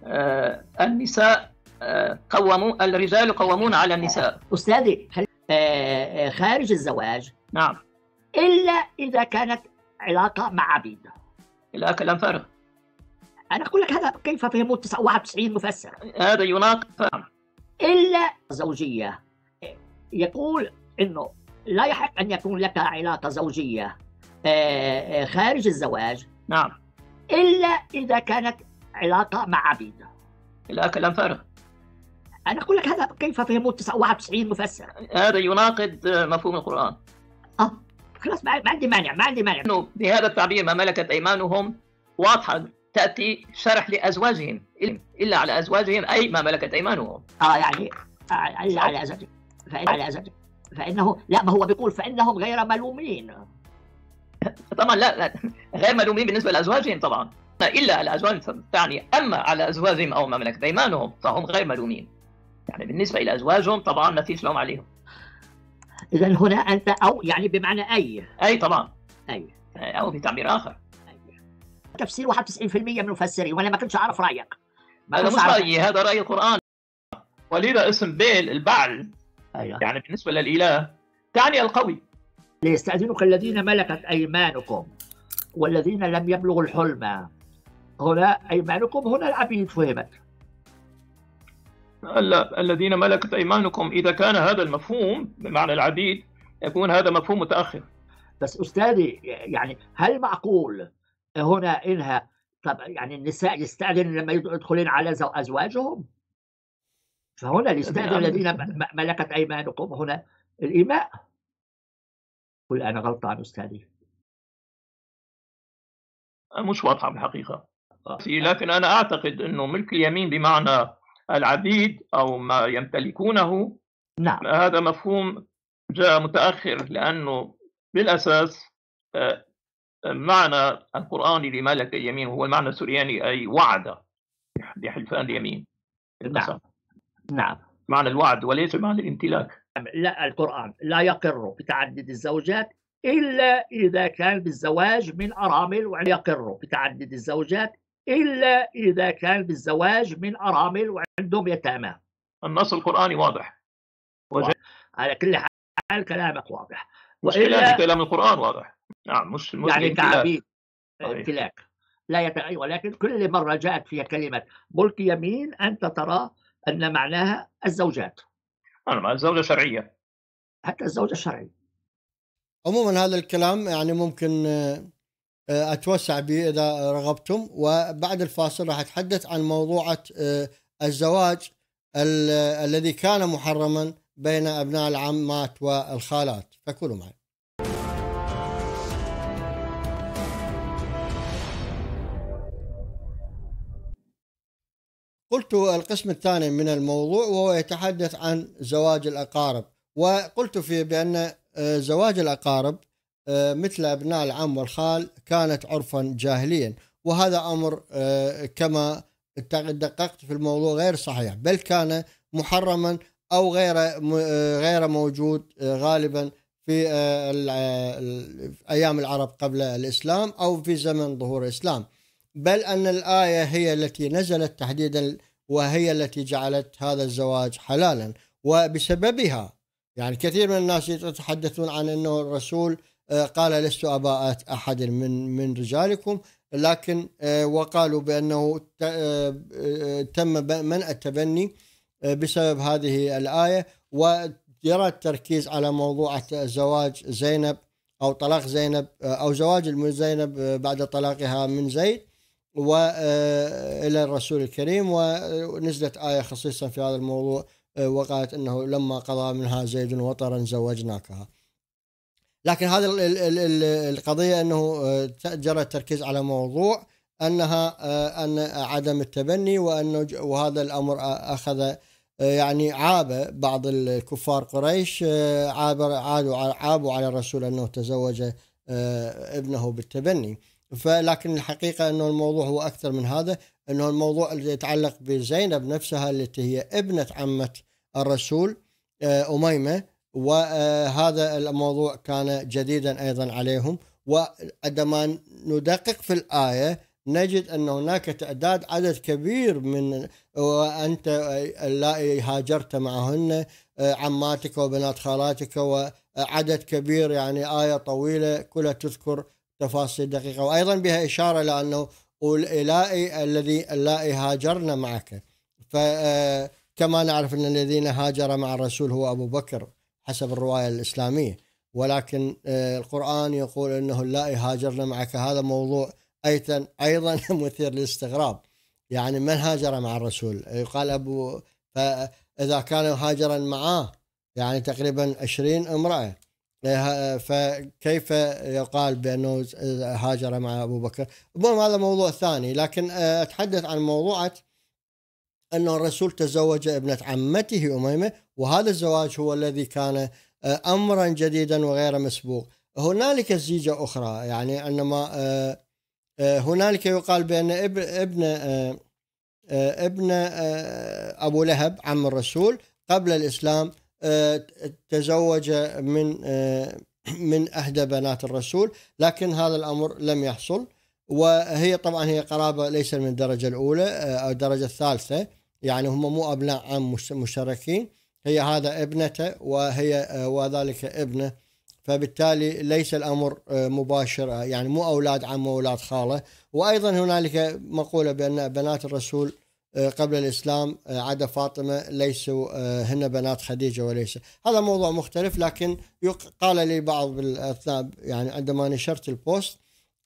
آه، النساء آه، قوموا الرجال قوامون على النساء أستاذي خارج الزواج نعم إلا إذا كانت علاقة مع عبيد لا كلام فارغ أنا أقول لك هذا كيف فهموا 91 مفسر هذا يناقض إلا زوجية يقول أنه لا يحق أن يكون لك علاقة زوجية آه، آه، خارج الزواج نعم إلا إذا كانت علاقة مع عبيد لا كلام فارغ أنا أقول لك هذا كيف فهمه 91 مفسر هذا يناقض مفهوم القرآن أه خلاص ما عندي مانع ما عندي مانع انه بهذا التعبير ما ملكت ايمانهم واضحه تاتي شرح لازواجهم الا على ازواجهم اي ما ملكت ايمانهم اه يعني آه، الا على ازواجهم فإن فإنه لا ما هو بيقول فإنهم غير ملومين (laughs) طبعا لا, لا غير ملومين بالنسبة لأزواجهم طبعا إلا الأزواج تعني أما على أزواجهم أو مملكة أيمانهم فهم غير ملومين يعني بالنسبة إلى أزواجهم طبعا ما فيش لوم عليهم إذا هنا أنت أو يعني بمعنى أي أي طبعا أي أو بتعبير آخر أي. تفسير 91% من المفسرين وأنا ما كنتش أعرف رأيك ما هذا مش رأيي هذا رأي القرآن ولذا اسم بيل البعل أيوة. يعني بالنسبة للإله تعني القوي ليستأذنك الذين ملكت أيمانكم والذين لم يبلغوا الحلم هنا أيمانكم هنا العبيد فهمت لا الذين ملكت أيمانكم إذا كان هذا المفهوم بمعنى العبيد يكون هذا مفهوم متأخر بس أستاذي يعني هل معقول هنا إنها طب يعني النساء يستأذن لما يدخلين على أزواجهم؟ فهنا الاستاذ الذين ملكت ايمانكم هنا الايماء قل انا غلطان استاذي مش واضحه بالحقيقه آه. لكن انا اعتقد انه ملك اليمين بمعنى العبيد او ما يمتلكونه نعم هذا مفهوم جاء متاخر لانه بالاساس آه، معنى القراني لملك اليمين هو المعنى السرياني اي وعد بحلفان اليمين نعم نعم معنى الوعد وليس معنى الامتلاك لا القرآن لا يقر بتعدد الزوجات إلا إذا كان بالزواج من أرامل ويقر بتعدد الزوجات إلا إذا كان بالزواج من أرامل وعندهم يتامى النص القرآني واضح على كل حال كلامك واضح وإلا كلام القرآن واضح نعم مش, مش يعني تعبير امتلاك لا يت... ولكن أيوة، كل مرة جاءت فيها كلمة ملك يمين أنت تراه أن معناها الزوجات أنا الزوجة شرعية حتى الزوجة الشرعية عموما هذا الكلام يعني ممكن آه، أتوسع به إذا رغبتم وبعد الفاصل راح أتحدث عن موضوعة آه، الزواج الذي كان محرما بين أبناء العمات والخالات فكونوا معي قلت القسم الثاني من الموضوع وهو يتحدث عن زواج الأقارب وقلت فيه بأن آه، زواج الأقارب آه، مثل أبناء العم والخال كانت عرفا جاهليا وهذا أمر آه، كما دققت في الموضوع غير صحيح بل كان محرما أو غير غير موجود غالبا في أيام العرب قبل الإسلام أو في زمن ظهور الإسلام بل أن الآية هي التي نزلت تحديدا وهي التي جعلت هذا الزواج حلالا وبسببها يعني كثير من الناس يتحدثون عن أنه الرسول آه، قال لست أباء أحد من من رجالكم لكن آه، وقالوا بأنه آه، تم منع التبني بسبب هذه الآية ويرى التركيز على موضوع زواج زينب أو طلاق زينب أو زواج زينب بعد طلاقها من زيد والى آه، الرسول الكريم ونزلت ايه خصيصا في هذا الموضوع آه، وقالت انه لما قضى منها زيد وطرا زوجناكها. لكن هذا القضيه انه آه، جرى التركيز على موضوع انها ان عدم التبني وانه وهذا الامر اخذ يعني عاب بعض الكفار قريش عابوا عابوا على الرسول انه تزوج ابنه بالتبني فلكن الحقيقه انه الموضوع هو اكثر من هذا انه الموضوع اللي يتعلق بزينب نفسها التي هي ابنه عمه الرسول آه، اميمه وهذا الموضوع كان جديدا ايضا عليهم وعندما ندقق في الايه نجد ان هناك تعداد عدد كبير من وانت اللائي هاجرت معهن آه، عماتك وبنات خالاتك وعدد كبير يعني ايه طويله كلها تذكر تفاصيل دقيقة وأيضا بها إشارة لأنه أولئي الذي اللائي هاجرن معك فكما آه، نعرف أن الذين هاجر مع الرسول هو أبو بكر حسب الرواية الإسلامية ولكن آه، القرآن يقول أنه اللائي هاجرن معك هذا موضوع أيضا أيضا (laughs) مثير للاستغراب يعني من هاجر مع الرسول يقال أبو فإذا كان هاجرا معاه يعني تقريبا 20 امرأة فكيف يقال بانه هاجر مع ابو بكر؟ المهم هذا موضوع ثاني لكن آه، اتحدث عن موضوعه انه الرسول تزوج ابنه عمته اميمه وهذا الزواج هو الذي كان آه، امرا جديدا وغير مسبوق. هنالك زيجه اخرى يعني انما آه، هنالك يقال بان ابن ابن ابن ابو لهب عم الرسول قبل الاسلام تزوج من من احدى بنات الرسول لكن هذا الامر لم يحصل وهي طبعا هي قرابه ليس من الدرجه الاولى او الدرجه الثالثه يعني هم مو ابناء عم مشتركين هي هذا ابنته وهي وذلك ابنه فبالتالي ليس الامر مباشر يعني مو اولاد عم واولاد خاله وايضا هنالك مقوله بان بنات الرسول آه، قبل الإسلام آه، عدا فاطمة ليسوا آه، هن بنات خديجة وليس هذا موضوع مختلف لكن قال لي بعض الأثناء يعني عندما نشرت البوست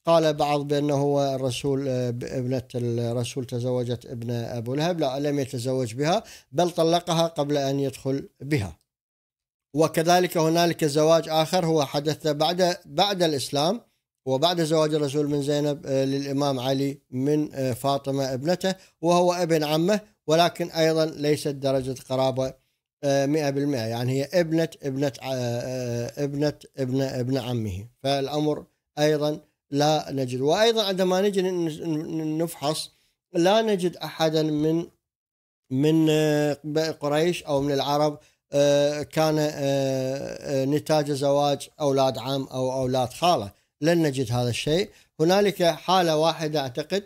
قال بعض بأنه هو الرسول ابنة الرسول تزوجت ابن أبو لهب لا لم يتزوج بها بل طلقها قبل أن يدخل بها وكذلك هنالك زواج آخر هو حدث بعد بعد الإسلام وبعد زواج الرسول من زينب آه، للإمام علي من آه، فاطمة ابنته وهو ابن عمه ولكن أيضا ليست درجة قرابة آه، مئة بالمئة يعني هي ابنة ابنة ابنة ابن ابن عمه فالأمر أيضا لا نجد وأيضا عندما نجي نفحص لا نجد أحدا من من قريش أو من العرب كان نتاج زواج أولاد عم أو أولاد خاله لن نجد هذا الشيء هنالك حالة واحدة أعتقد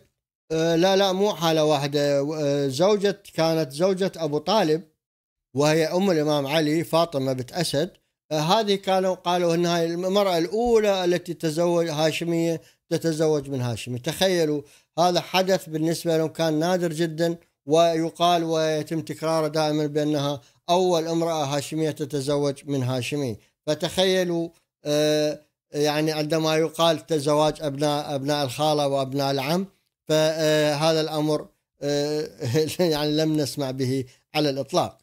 آه، لا لا مو حالة واحدة آه، زوجة كانت زوجة أبو طالب وهي أم الإمام علي فاطمة بنت أسد آه، هذه كانوا قالوا أنها المرأة الأولى التي تزوج هاشمية تتزوج من هاشمي تخيلوا هذا حدث بالنسبة لهم كان نادر جدا ويقال ويتم تكراره دائما بأنها أول امرأة هاشمية تتزوج من هاشمي فتخيلوا آه يعني عندما يقال تزواج أبناء أبناء الخالة وأبناء العم فهذا الأمر آه، (laughs) يعني لم نسمع به على الإطلاق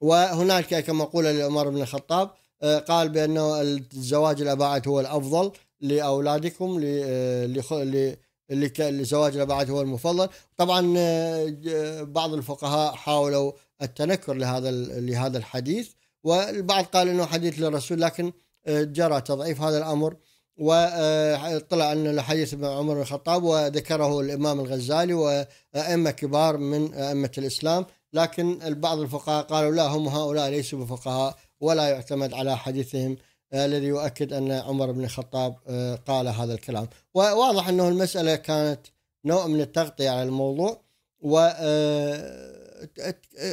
وهناك كما قول لعمر بن الخطاب آه، قال بأنه الزواج الأباعد هو الأفضل لأولادكم آه، لزواج الأباعد هو المفضل طبعا بعض الفقهاء حاولوا التنكر لهذا لهذا الحديث والبعض قال انه حديث للرسول لكن جرى تضعيف هذا الامر وطلع ان الحديث ابن عمر بن الخطاب وذكره الامام الغزالي وائمه كبار من ائمه الاسلام لكن بعض الفقهاء قالوا لا هم هؤلاء ليسوا بفقهاء ولا يعتمد على حديثهم الذي يؤكد ان عمر بن الخطاب آه، قال هذا الكلام وواضح انه المساله كانت نوع من التغطيه على الموضوع و آه،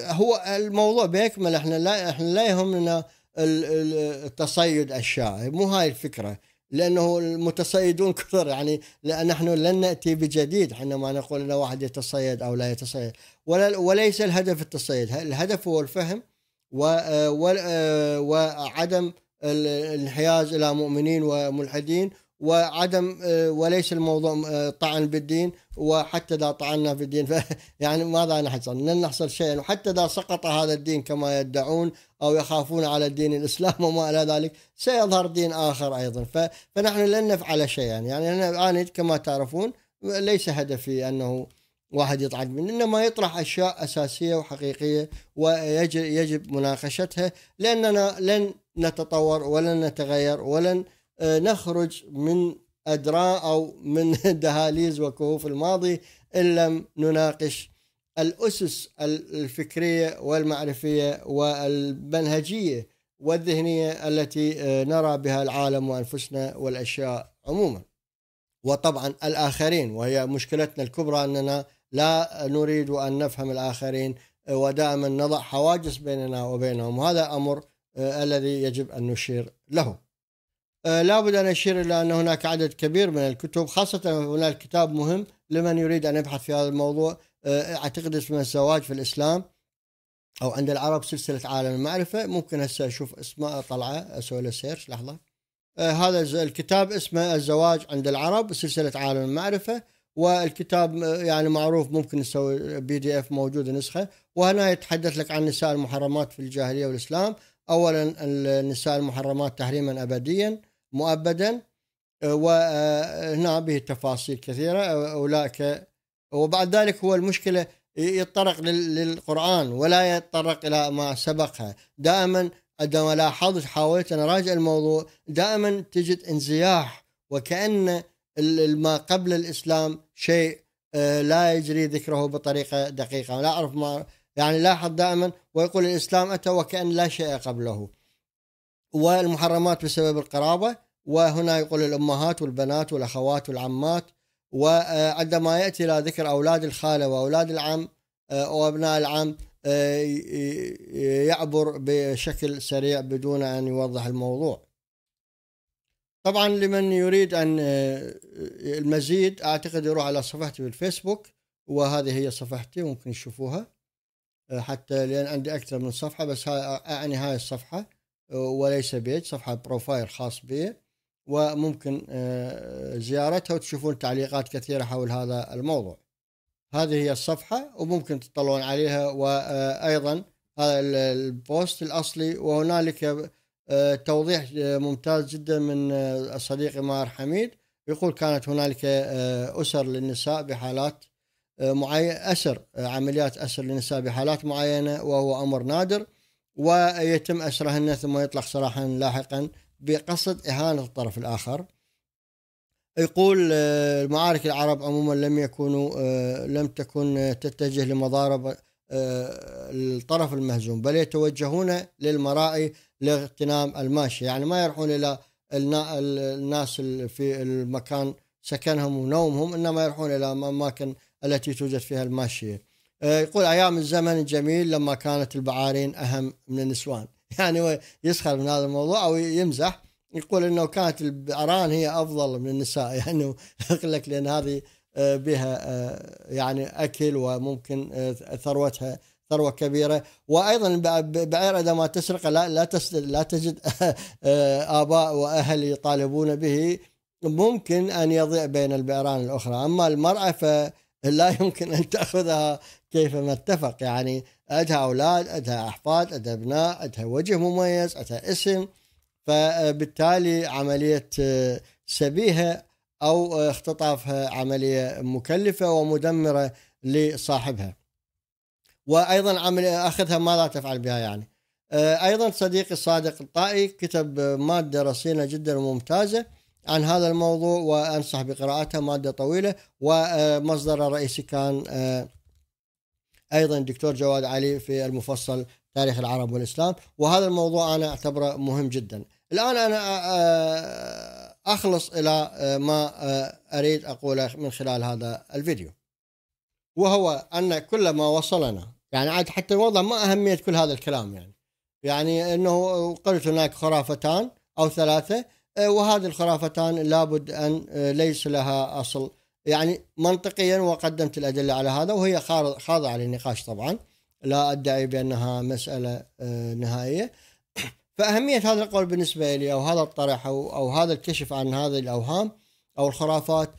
هو الموضوع بيكمل احنا لا احنا لا يهمنا التصيد الشائع مو هاي الفكره لانه المتصيدون (laughs) كثر يعني لان نحن لن ناتي بجديد حينما نقول ان واحد يتصيد او لا يتصيد ولا وليس الهدف التصيد الهدف هو الفهم وعدم الانحياز الى مؤمنين وملحدين وعدم آه، وليس الموضوع آه، طعن بالدين وحتى اذا طعنا في الدين (laughs) يعني ماذا نحصل؟ لن نحصل شيئا وحتى اذا سقط هذا الدين كما يدعون او يخافون على الدين الاسلام (laughs) وما الى ذلك سيظهر دين اخر ايضا فنحن لن نفعل شيئا يعني انا الان كما تعرفون ليس هدفي انه واحد يطعن من انما يطرح اشياء اساسيه وحقيقيه ويجب يجب مناقشتها لاننا لن نتطور ولن نتغير ولن آه، نخرج من أدراء أو من (laughs) دهاليز وكهوف الماضي إن لم نناقش الأسس الفكرية والمعرفية والمنهجية والذهنية التي آه، نرى بها العالم وأنفسنا والأشياء عموما وطبعا الآخرين وهي مشكلتنا الكبرى أننا لا نريد أن نفهم الآخرين آه، ودائما نضع حواجز بيننا وبينهم وهذا أمر الذي يجب أن نشير له آه، لابد أن أشير إلى أن هناك عدد كبير من الكتب خاصة هناك كتاب مهم لمن يريد أن يبحث في هذا الموضوع آه، أعتقد اسمه الزواج في الإسلام أو عند العرب سلسلة عالم المعرفة ممكن هسه أشوف اسمه طلعة أسوي له سيرش لحظة آه، هذا الكتاب اسمه الزواج عند العرب سلسلة عالم المعرفة والكتاب يعني معروف ممكن نسوي بي دي اف موجوده نسخه وهنا يتحدث لك عن النساء المحرمات في الجاهليه والاسلام اولا النساء المحرمات تحريما ابديا مؤبدا آه، وهنا آه، آه، نعم، به تفاصيل كثيرة أولئك وبعد ذلك هو المشكلة يتطرق للقرآن ولا يتطرق إلى ما سبقها دائما عندما لاحظت حاولت أن أراجع الموضوع دائما تجد انزياح وكأن ما قبل الإسلام شيء لا يجري ذكره بطريقة دقيقة لا أعرف ما يعني لاحظ دائما ويقول الإسلام أتى وكأن لا شيء قبله والمحرمات بسبب القرابة وهنا يقول الأمهات والبنات والأخوات والعمات وعندما يأتي إلى ذكر أولاد الخالة وأولاد العم آه، وأبناء العم آه، يعبر بشكل سريع بدون أن يوضح الموضوع طبعا لمن يريد أن آه، المزيد أعتقد يروح على صفحتي في الفيسبوك وهذه هي صفحتي ممكن تشوفوها حتى لأن عندي أكثر من صفحة بس أعني هاي الصفحة وليس بيج صفحة بروفايل خاص به وممكن آه، زيارتها وتشوفون تعليقات كثيرة حول هذا الموضوع هذه هي الصفحة وممكن تطلعون عليها وأيضا آه، هذا البوست الأصلي وهنالك آه، توضيح ممتاز جدا من الصديق ماهر حميد يقول كانت هنالك أسر للنساء بحالات معينة أسر عمليات أسر للنساء بحالات معينة وهو أمر نادر ويتم أسرهن ثم يطلق سراحهن لاحقا بقصد إهانة الطرف الآخر يقول آه، المعارك العرب عموما لم يكونوا آه، لم تكن آه، تتجه لمضارب الطرف المهزوم بل يتوجهون للمرائي لاغتنام الماشيه يعني ما يروحون إلى الناس في المكان سكنهم ونومهم إنما يروحون إلى الأماكن التي توجد فيها الماشية آه، يقول ايام الزمن الجميل لما كانت البعارين اهم من النسوان (laughs) يعني هو يسخر من هذا الموضوع او يمزح يقول انه كانت البعران هي افضل من النساء (laughs) يعني يقول لك لان هذه آه، بها آه، يعني اكل وممكن ثروتها ثروه كبيره وايضا بعير ما تسرق لا لا لا تجد (laughs) اباء واهل يطالبون به ممكن ان يضيع بين البعران الاخرى اما المراه ف لا يمكن ان تاخذها كيفما اتفق يعني عندها اولاد عندها احفاد عندها ابناء عندها وجه مميز عندها اسم فبالتالي عمليه سبيها آه، او اختطافها عمليه مكلفه ومدمره لصاحبها. وايضا عمليه اخذها ماذا تفعل بها يعني؟ آه، ايضا صديقي صادق الطائي كتب ماده رصينه جدا وممتازه عن هذا الموضوع وأنصح بقراءتها مادة طويلة ومصدر الرئيسي كان آه، أيضا دكتور جواد علي في المفصل تاريخ العرب والإسلام وهذا الموضوع أنا أعتبره مهم جدا الآن أنا آه، آه، أخلص إلى ما أريد أقوله من خلال هذا الفيديو وهو أن كل ما وصلنا يعني عاد حتى الوضع ما أهمية كل هذا الكلام يعني يعني أنه قلت هناك خرافتان أو ثلاثة آه، وهذه الخرافتان لابد أن آه، ليس لها أصل يعني منطقيا وقدمت الأدلة على هذا وهي خاضعة للنقاش طبعا لا أدعي بأنها مسألة آه، نهائية (coughs) فأهمية هذا القول بالنسبة لي أو هذا الطرح أو, أو هذا الكشف عن هذه الأوهام أو الخرافات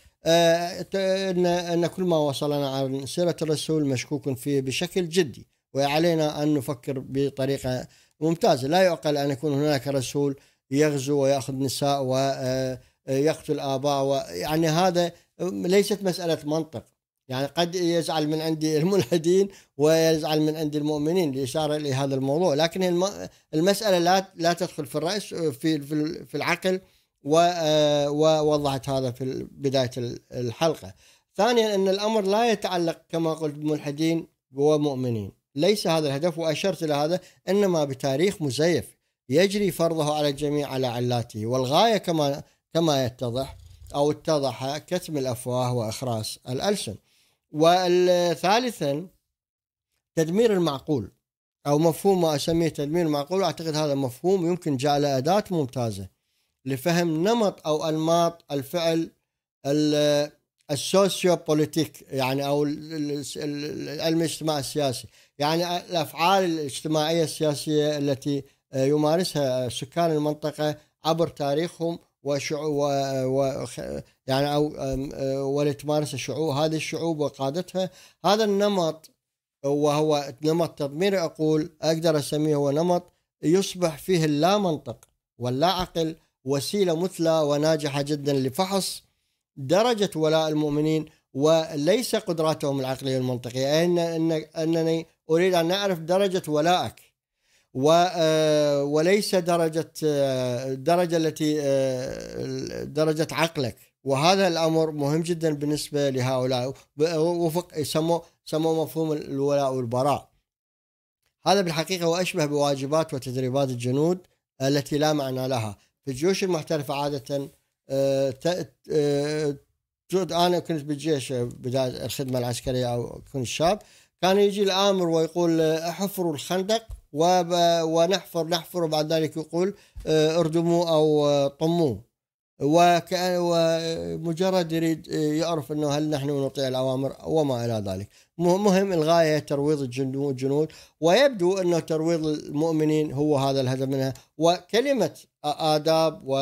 أن أن كل ما وصلنا عن سيرة الرسول مشكوك فيه بشكل جدي وعلينا أن نفكر بطريقة ممتازة لا يعقل أن يكون هناك رسول يغزو ويأخذ نساء ويقتل آه، آه، آباء يعني هذا ليست مسألة منطق يعني قد يزعل من عندي الملحدين ويزعل من عندي المؤمنين لإشارة لهذا الموضوع لكن المسألة لا لا تدخل في الرأس في في العقل آه، ووضعت هذا في بداية الحلقة ثانيا أن الأمر لا يتعلق كما قلت بملحدين ومؤمنين ليس هذا الهدف وأشرت إلى هذا إنما بتاريخ مزيف يجري فرضه على الجميع على علاته والغاية كما كما يتضح أو اتضح كتم الأفواه وإخراس الألسن وثالثا تدمير المعقول أو مفهوم ما أسميه تدمير المعقول أعتقد هذا مفهوم يمكن جعله أداة ممتازة لفهم نمط أو أنماط الفعل السوسيوبوليتيك يعني او علم الاجتماع السياسي يعني الافعال الاجتماعيه السياسيه التي آه، يمارسها سكان المنطقة عبر تاريخهم وشعو و... و... يعني أو آه، ولتمارس الشعوب هذه الشعوب وقادتها هذا النمط وهو نمط تضميري أقول أقدر أسميه هو نمط يصبح فيه اللا منطق واللا عقل وسيلة مثلى وناجحة جدا لفحص درجة ولاء المؤمنين وليس قدراتهم العقلية المنطقية أن أنني أريد أن أعرف درجة ولائك آه، وليس درجة الدرجة آه، التي آه، درجة عقلك وهذا الأمر مهم جدا بالنسبة لهؤلاء وفق سموه سموه مفهوم الولاء والبراء هذا بالحقيقة وأشبه بواجبات وتدريبات الجنود التي لا معنى لها في الجيوش المحترفة عادة أنا كنت بالجيش بداية الخدمة العسكرية أو كنت شاب كان يجي الآمر ويقول احفروا الخندق ونحفر نحفر وبعد ذلك يقول آه، اردموا او آه، طموه وكان ومجرد يريد آه، يعرف انه هل نحن نطيع الاوامر وما الى ذلك مهم الغايه ترويض الجنود ويبدو انه ترويض المؤمنين هو هذا الهدف منها وكلمه اداب و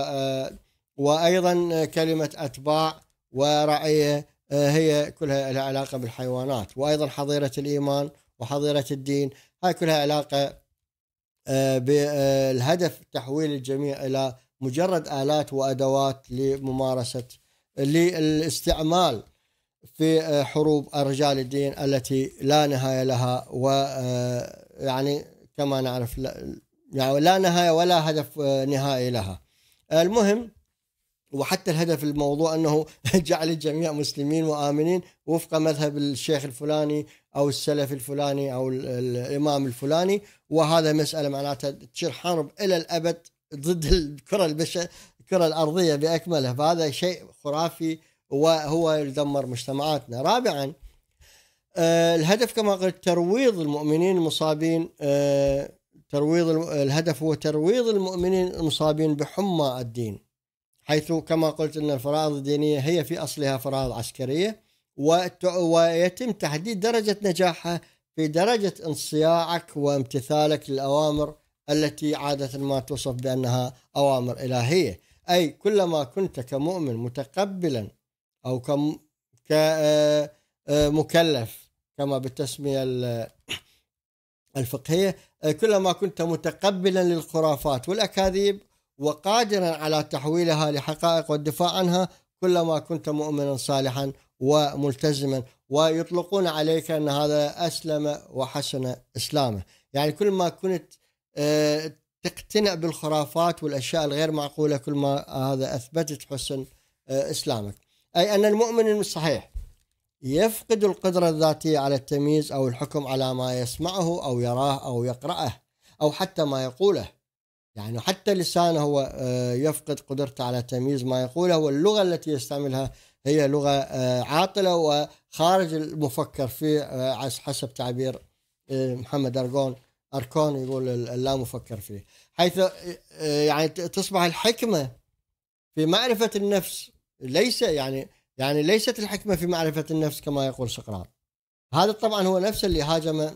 وايضا كلمه اتباع ورعيه هي كلها لها علاقه بالحيوانات وايضا حظيره الايمان وحظيره الدين هاي كلها علاقه آه، بالهدف آه، تحويل الجميع الى مجرد الات وادوات لممارسه للاستعمال في آه، حروب رجال الدين التي لا نهايه لها و يعني كما نعرف يعني لا نهايه ولا هدف نهائي لها. المهم وحتى الهدف الموضوع انه (laughs) جعل الجميع مسلمين وامنين وفق مذهب الشيخ الفلاني او السلف الفلاني او الامام الفلاني وهذا مساله معناتها تصير حرب الى الابد ضد الكره البشر الكره الارضيه باكملها فهذا شيء خرافي وهو يدمر مجتمعاتنا رابعا آه، الهدف كما قلت ترويض المؤمنين المصابين آه، ترويض الهدف هو ترويض المؤمنين المصابين بحمى الدين حيث كما قلت ان الفرائض الدينيه هي في اصلها فرائض عسكريه ويتم تحديد درجه نجاحها في درجه انصياعك وامتثالك للاوامر التي عاده ما توصف بانها اوامر الهيه، اي كلما كنت كمؤمن متقبلا او كم كمكلف آه، آه، كما بالتسميه الفقهيه آه، كلما كنت متقبلا للخرافات والاكاذيب وقادرا على تحويلها لحقائق والدفاع عنها كلما كنت مؤمنا صالحا وملتزما ويطلقون عليك ان هذا اسلم وحسن اسلامه، يعني كل ما كنت آه، تقتنع بالخرافات والاشياء الغير معقوله كل ما هذا اثبتت حسن آه، اسلامك. اي ان المؤمن الصحيح يفقد القدره الذاتيه على التمييز او الحكم على ما يسمعه او يراه او يقراه او حتى ما يقوله. يعني حتى لسانه هو آه، يفقد قدرته على تمييز ما يقوله واللغة التي يستعملها هي لغة آه، عاطلة وخارج المفكر فيه آه، حسب تعبير محمد أرجون أركون يقول لا مفكر فيه حيث يعني تصبح الحكمة في معرفة النفس ليس يعني يعني ليست الحكمة في معرفة النفس كما يقول سقراط هذا طبعا هو نفسه اللي هاجم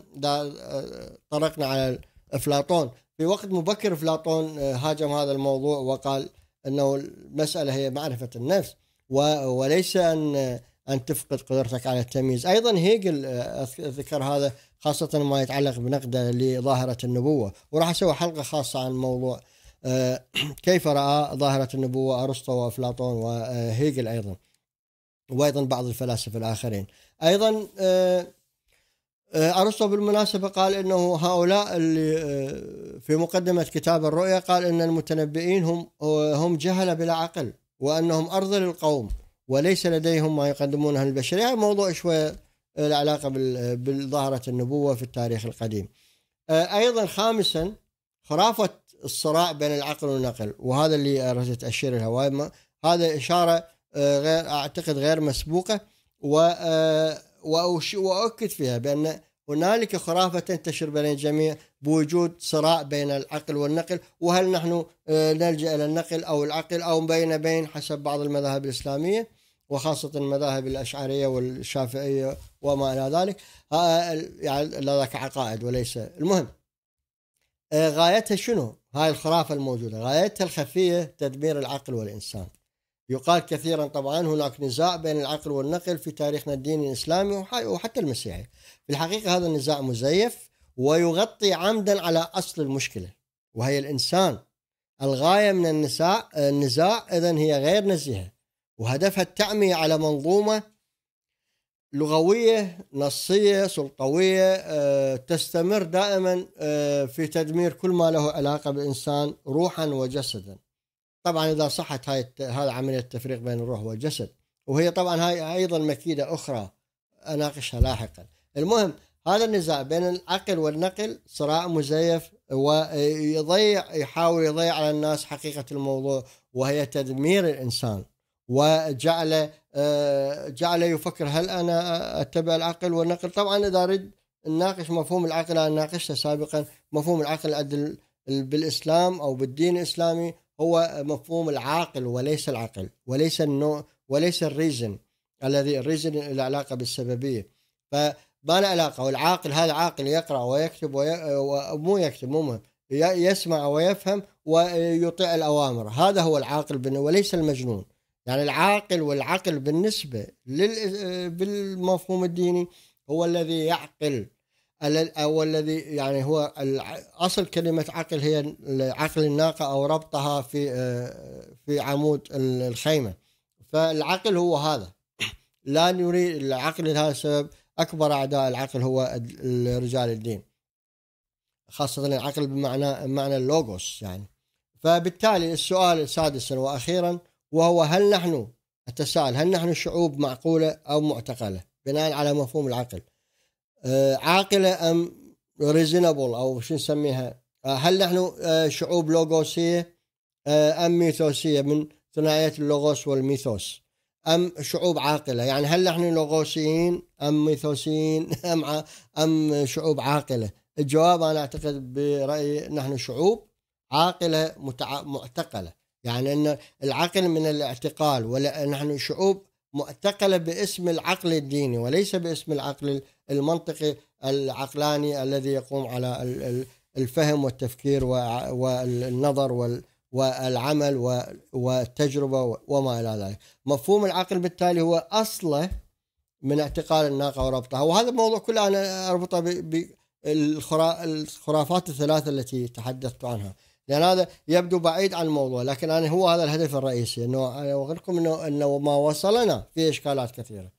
طرقنا على افلاطون في وقت مبكر أفلاطون آه، هاجم هذا الموضوع وقال أنه المسألة هي معرفة النفس وليس أن آه، أن تفقد قدرتك على التمييز أيضا هيجل آه، ذكر هذا خاصة ما يتعلق بنقده لظاهرة النبوة وراح أسوي حلقة خاصة عن موضوع (clears throat) كيف رأى ظاهرة النبوة أرسطو وأفلاطون وهيجل أيضا وأيضا بعض الفلاسفة الآخرين أيضا آه، ارسطو بالمناسبه قال انه هؤلاء اللي آه، في مقدمه كتاب الرؤيا قال ان المتنبئين هم آه، هم جهله بلا عقل وانهم ارض للقوم وليس لديهم ما يقدمونه للبشريه يعني موضوع شويه العلاقه بظاهره النبوه في التاريخ القديم. ايضا خامسا خرافه الصراع بين العقل والنقل وهذا اللي أردت اشير لها هذا اشاره غير اعتقد غير مسبوقه و وأؤكد فيها بأن هنالك خرافة تنتشر بين الجميع بوجود صراع بين العقل والنقل وهل نحن آه، نلجأ إلى النقل أو العقل أو بين بين حسب بعض المذاهب الإسلامية وخاصة المذاهب الأشعرية والشافعية وما إلى ذلك يعني ذاك عقائد وليس المهم آه، غايتها شنو هاي الخرافة الموجودة غايتها الخفية تدمير العقل والإنسان يقال كثيرا طبعا هناك نزاع بين العقل والنقل في تاريخنا الديني الإسلامي وحتى المسيحي في الحقيقة هذا النزاع مزيف ويغطي عمدا على أصل المشكلة وهي الإنسان الغاية من النساء النزاع إذا هي غير نزيهة وهدفها التعمية على منظومة لغوية نصية سلطوية آه، تستمر دائما آه، في تدمير كل ما له علاقة بالإنسان روحا وجسدا طبعا اذا صحت هاي هذا عمليه التفريق بين الروح والجسد وهي طبعا هاي ايضا مكيده اخرى اناقشها لاحقا المهم هذا النزاع بين العقل والنقل صراع مزيف ويضيع يحاول يضيع على الناس حقيقه الموضوع وهي تدمير الانسان وجعله آه، جعله يفكر هل انا اتبع العقل والنقل طبعا اذا اريد نناقش مفهوم العقل انا ناقشته سابقا مفهوم العقل بالاسلام او بالدين الاسلامي هو مفهوم العاقل وليس العقل وليس النوع وليس الريزن الذي الريزن له علاقه بالسببيه فما له علاقه والعاقل هذا عاقل يقرا ويكتب وي... ومو يكتب مو مهم يسمع ويفهم ويطيع الاوامر هذا هو العاقل وليس المجنون يعني العاقل والعقل بالنسبه لل... بالمفهوم الديني هو الذي يعقل او الذي يعني هو اصل كلمه عقل هي عقل الناقه او ربطها في آه، في عمود الخيمه فالعقل هو هذا لا نريد العقل لهذا السبب اكبر اعداء العقل هو رجال الدين خاصه العقل بمعنى معنى اللوغوس يعني فبالتالي السؤال سادسا واخيرا وهو هل نحن اتساءل هل نحن شعوب معقوله او معتقله بناء على مفهوم العقل آه، عاقله ام ريزونبل او شو نسميها آه، هل نحن آه، شعوب لوغوسيه ام ميثوسيه من ثنائيه اللوغوس والميثوس ام شعوب عاقله يعني هل نحن لوغوسيين ام ميثوسيين (laughs) ام ام شعوب عاقله الجواب انا اعتقد برايي نحن شعوب عاقله متع... معتقله يعني ان العقل من الاعتقال ولا نحن شعوب معتقله باسم العقل الديني وليس باسم العقل المنطقي العقلاني الذي يقوم على الفهم والتفكير والنظر والعمل والتجربة وما إلى ذلك مفهوم العقل بالتالي هو أصله من اعتقال الناقة وربطها وهذا الموضوع كله أنا أربطه بالخرافات الثلاثة التي تحدثت عنها لان هذا يبدو بعيد عن الموضوع لكن انا هو هذا الهدف الرئيسي انه انا اقول لكم انه انه ما وصلنا في اشكالات كثيره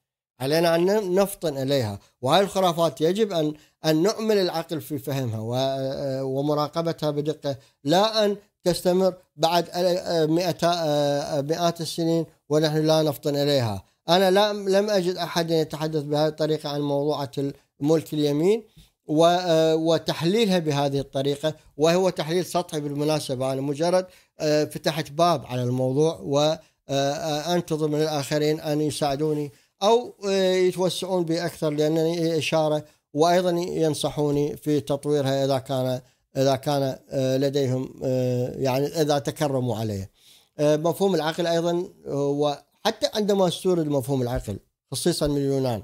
علينا ان نفطن اليها وهذه الخرافات يجب ان ان نعمل العقل في فهمها آه، ومراقبتها بدقه لا ان تستمر بعد آه، آه، مئات السنين ونحن لا نفطن اليها انا لم لم اجد احد يتحدث بهذه الطريقه عن موضوعه ملك اليمين آه، وتحليلها بهذه الطريقه وهو تحليل سطحي بالمناسبه انا مجرد آه، فتحت باب على الموضوع وانتظر آه، من الاخرين ان يساعدوني او يتوسعون بي اكثر لانني اشاره وايضا ينصحوني في تطويرها اذا كان اذا كان لديهم يعني اذا تكرموا عليه. مفهوم العقل ايضا وحتى عندما استورد مفهوم العقل خصيصا من اليونان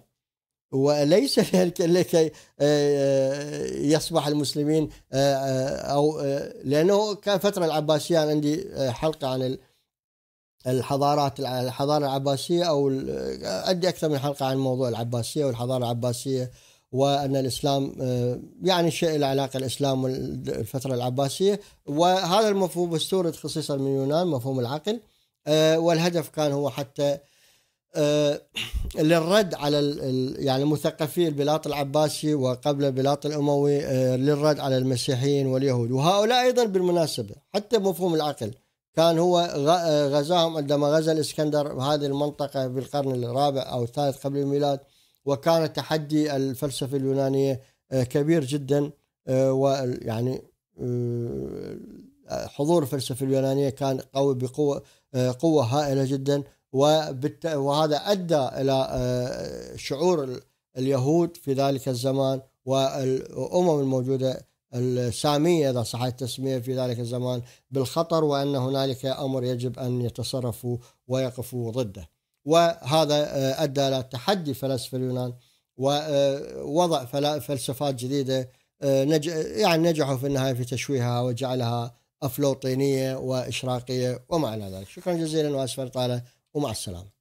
وليس (laughs) لكي آه، آه، يصبح المسلمين آه، او لانه كان فتره العباسيه أنا عندي حلقه عن الحضارات الحضاره العباسيه او عندي اكثر من حلقه عن موضوع العباسيه والحضاره العباسيه وان الاسلام يعني شيء له علاقه الاسلام والفتره العباسيه وهذا المفهوم استورد خصيصا من اليونان مفهوم العقل والهدف كان هو حتى آه، للرد على يعني مثقفي البلاط العباسي وقبل البلاط الاموي آه، للرد على المسيحيين واليهود وهؤلاء ايضا بالمناسبه حتى مفهوم العقل كان هو آه، غزاهم عندما غزا الاسكندر هذه المنطقه بالقرن الرابع او الثالث قبل الميلاد وكان تحدي الفلسفه اليونانيه كبير جدا ويعني حضور الفلسفه اليونانيه كان قوي بقوه قوه هائله جدا وهذا ادى الى آه، شعور اليهود في ذلك الزمان والامم الموجوده الساميه اذا صح التسميه في ذلك الزمان بالخطر وان هنالك امر يجب ان يتصرفوا ويقفوا ضده. وهذا آه، ادى الى تحدي فلسفه اليونان ووضع آه، فلسفات جديده يعني نجحوا في النهايه في تشويهها وجعلها افلوطينيه واشراقيه وما الى ذلك. شكرا جزيلا واسفه طاله Um assalam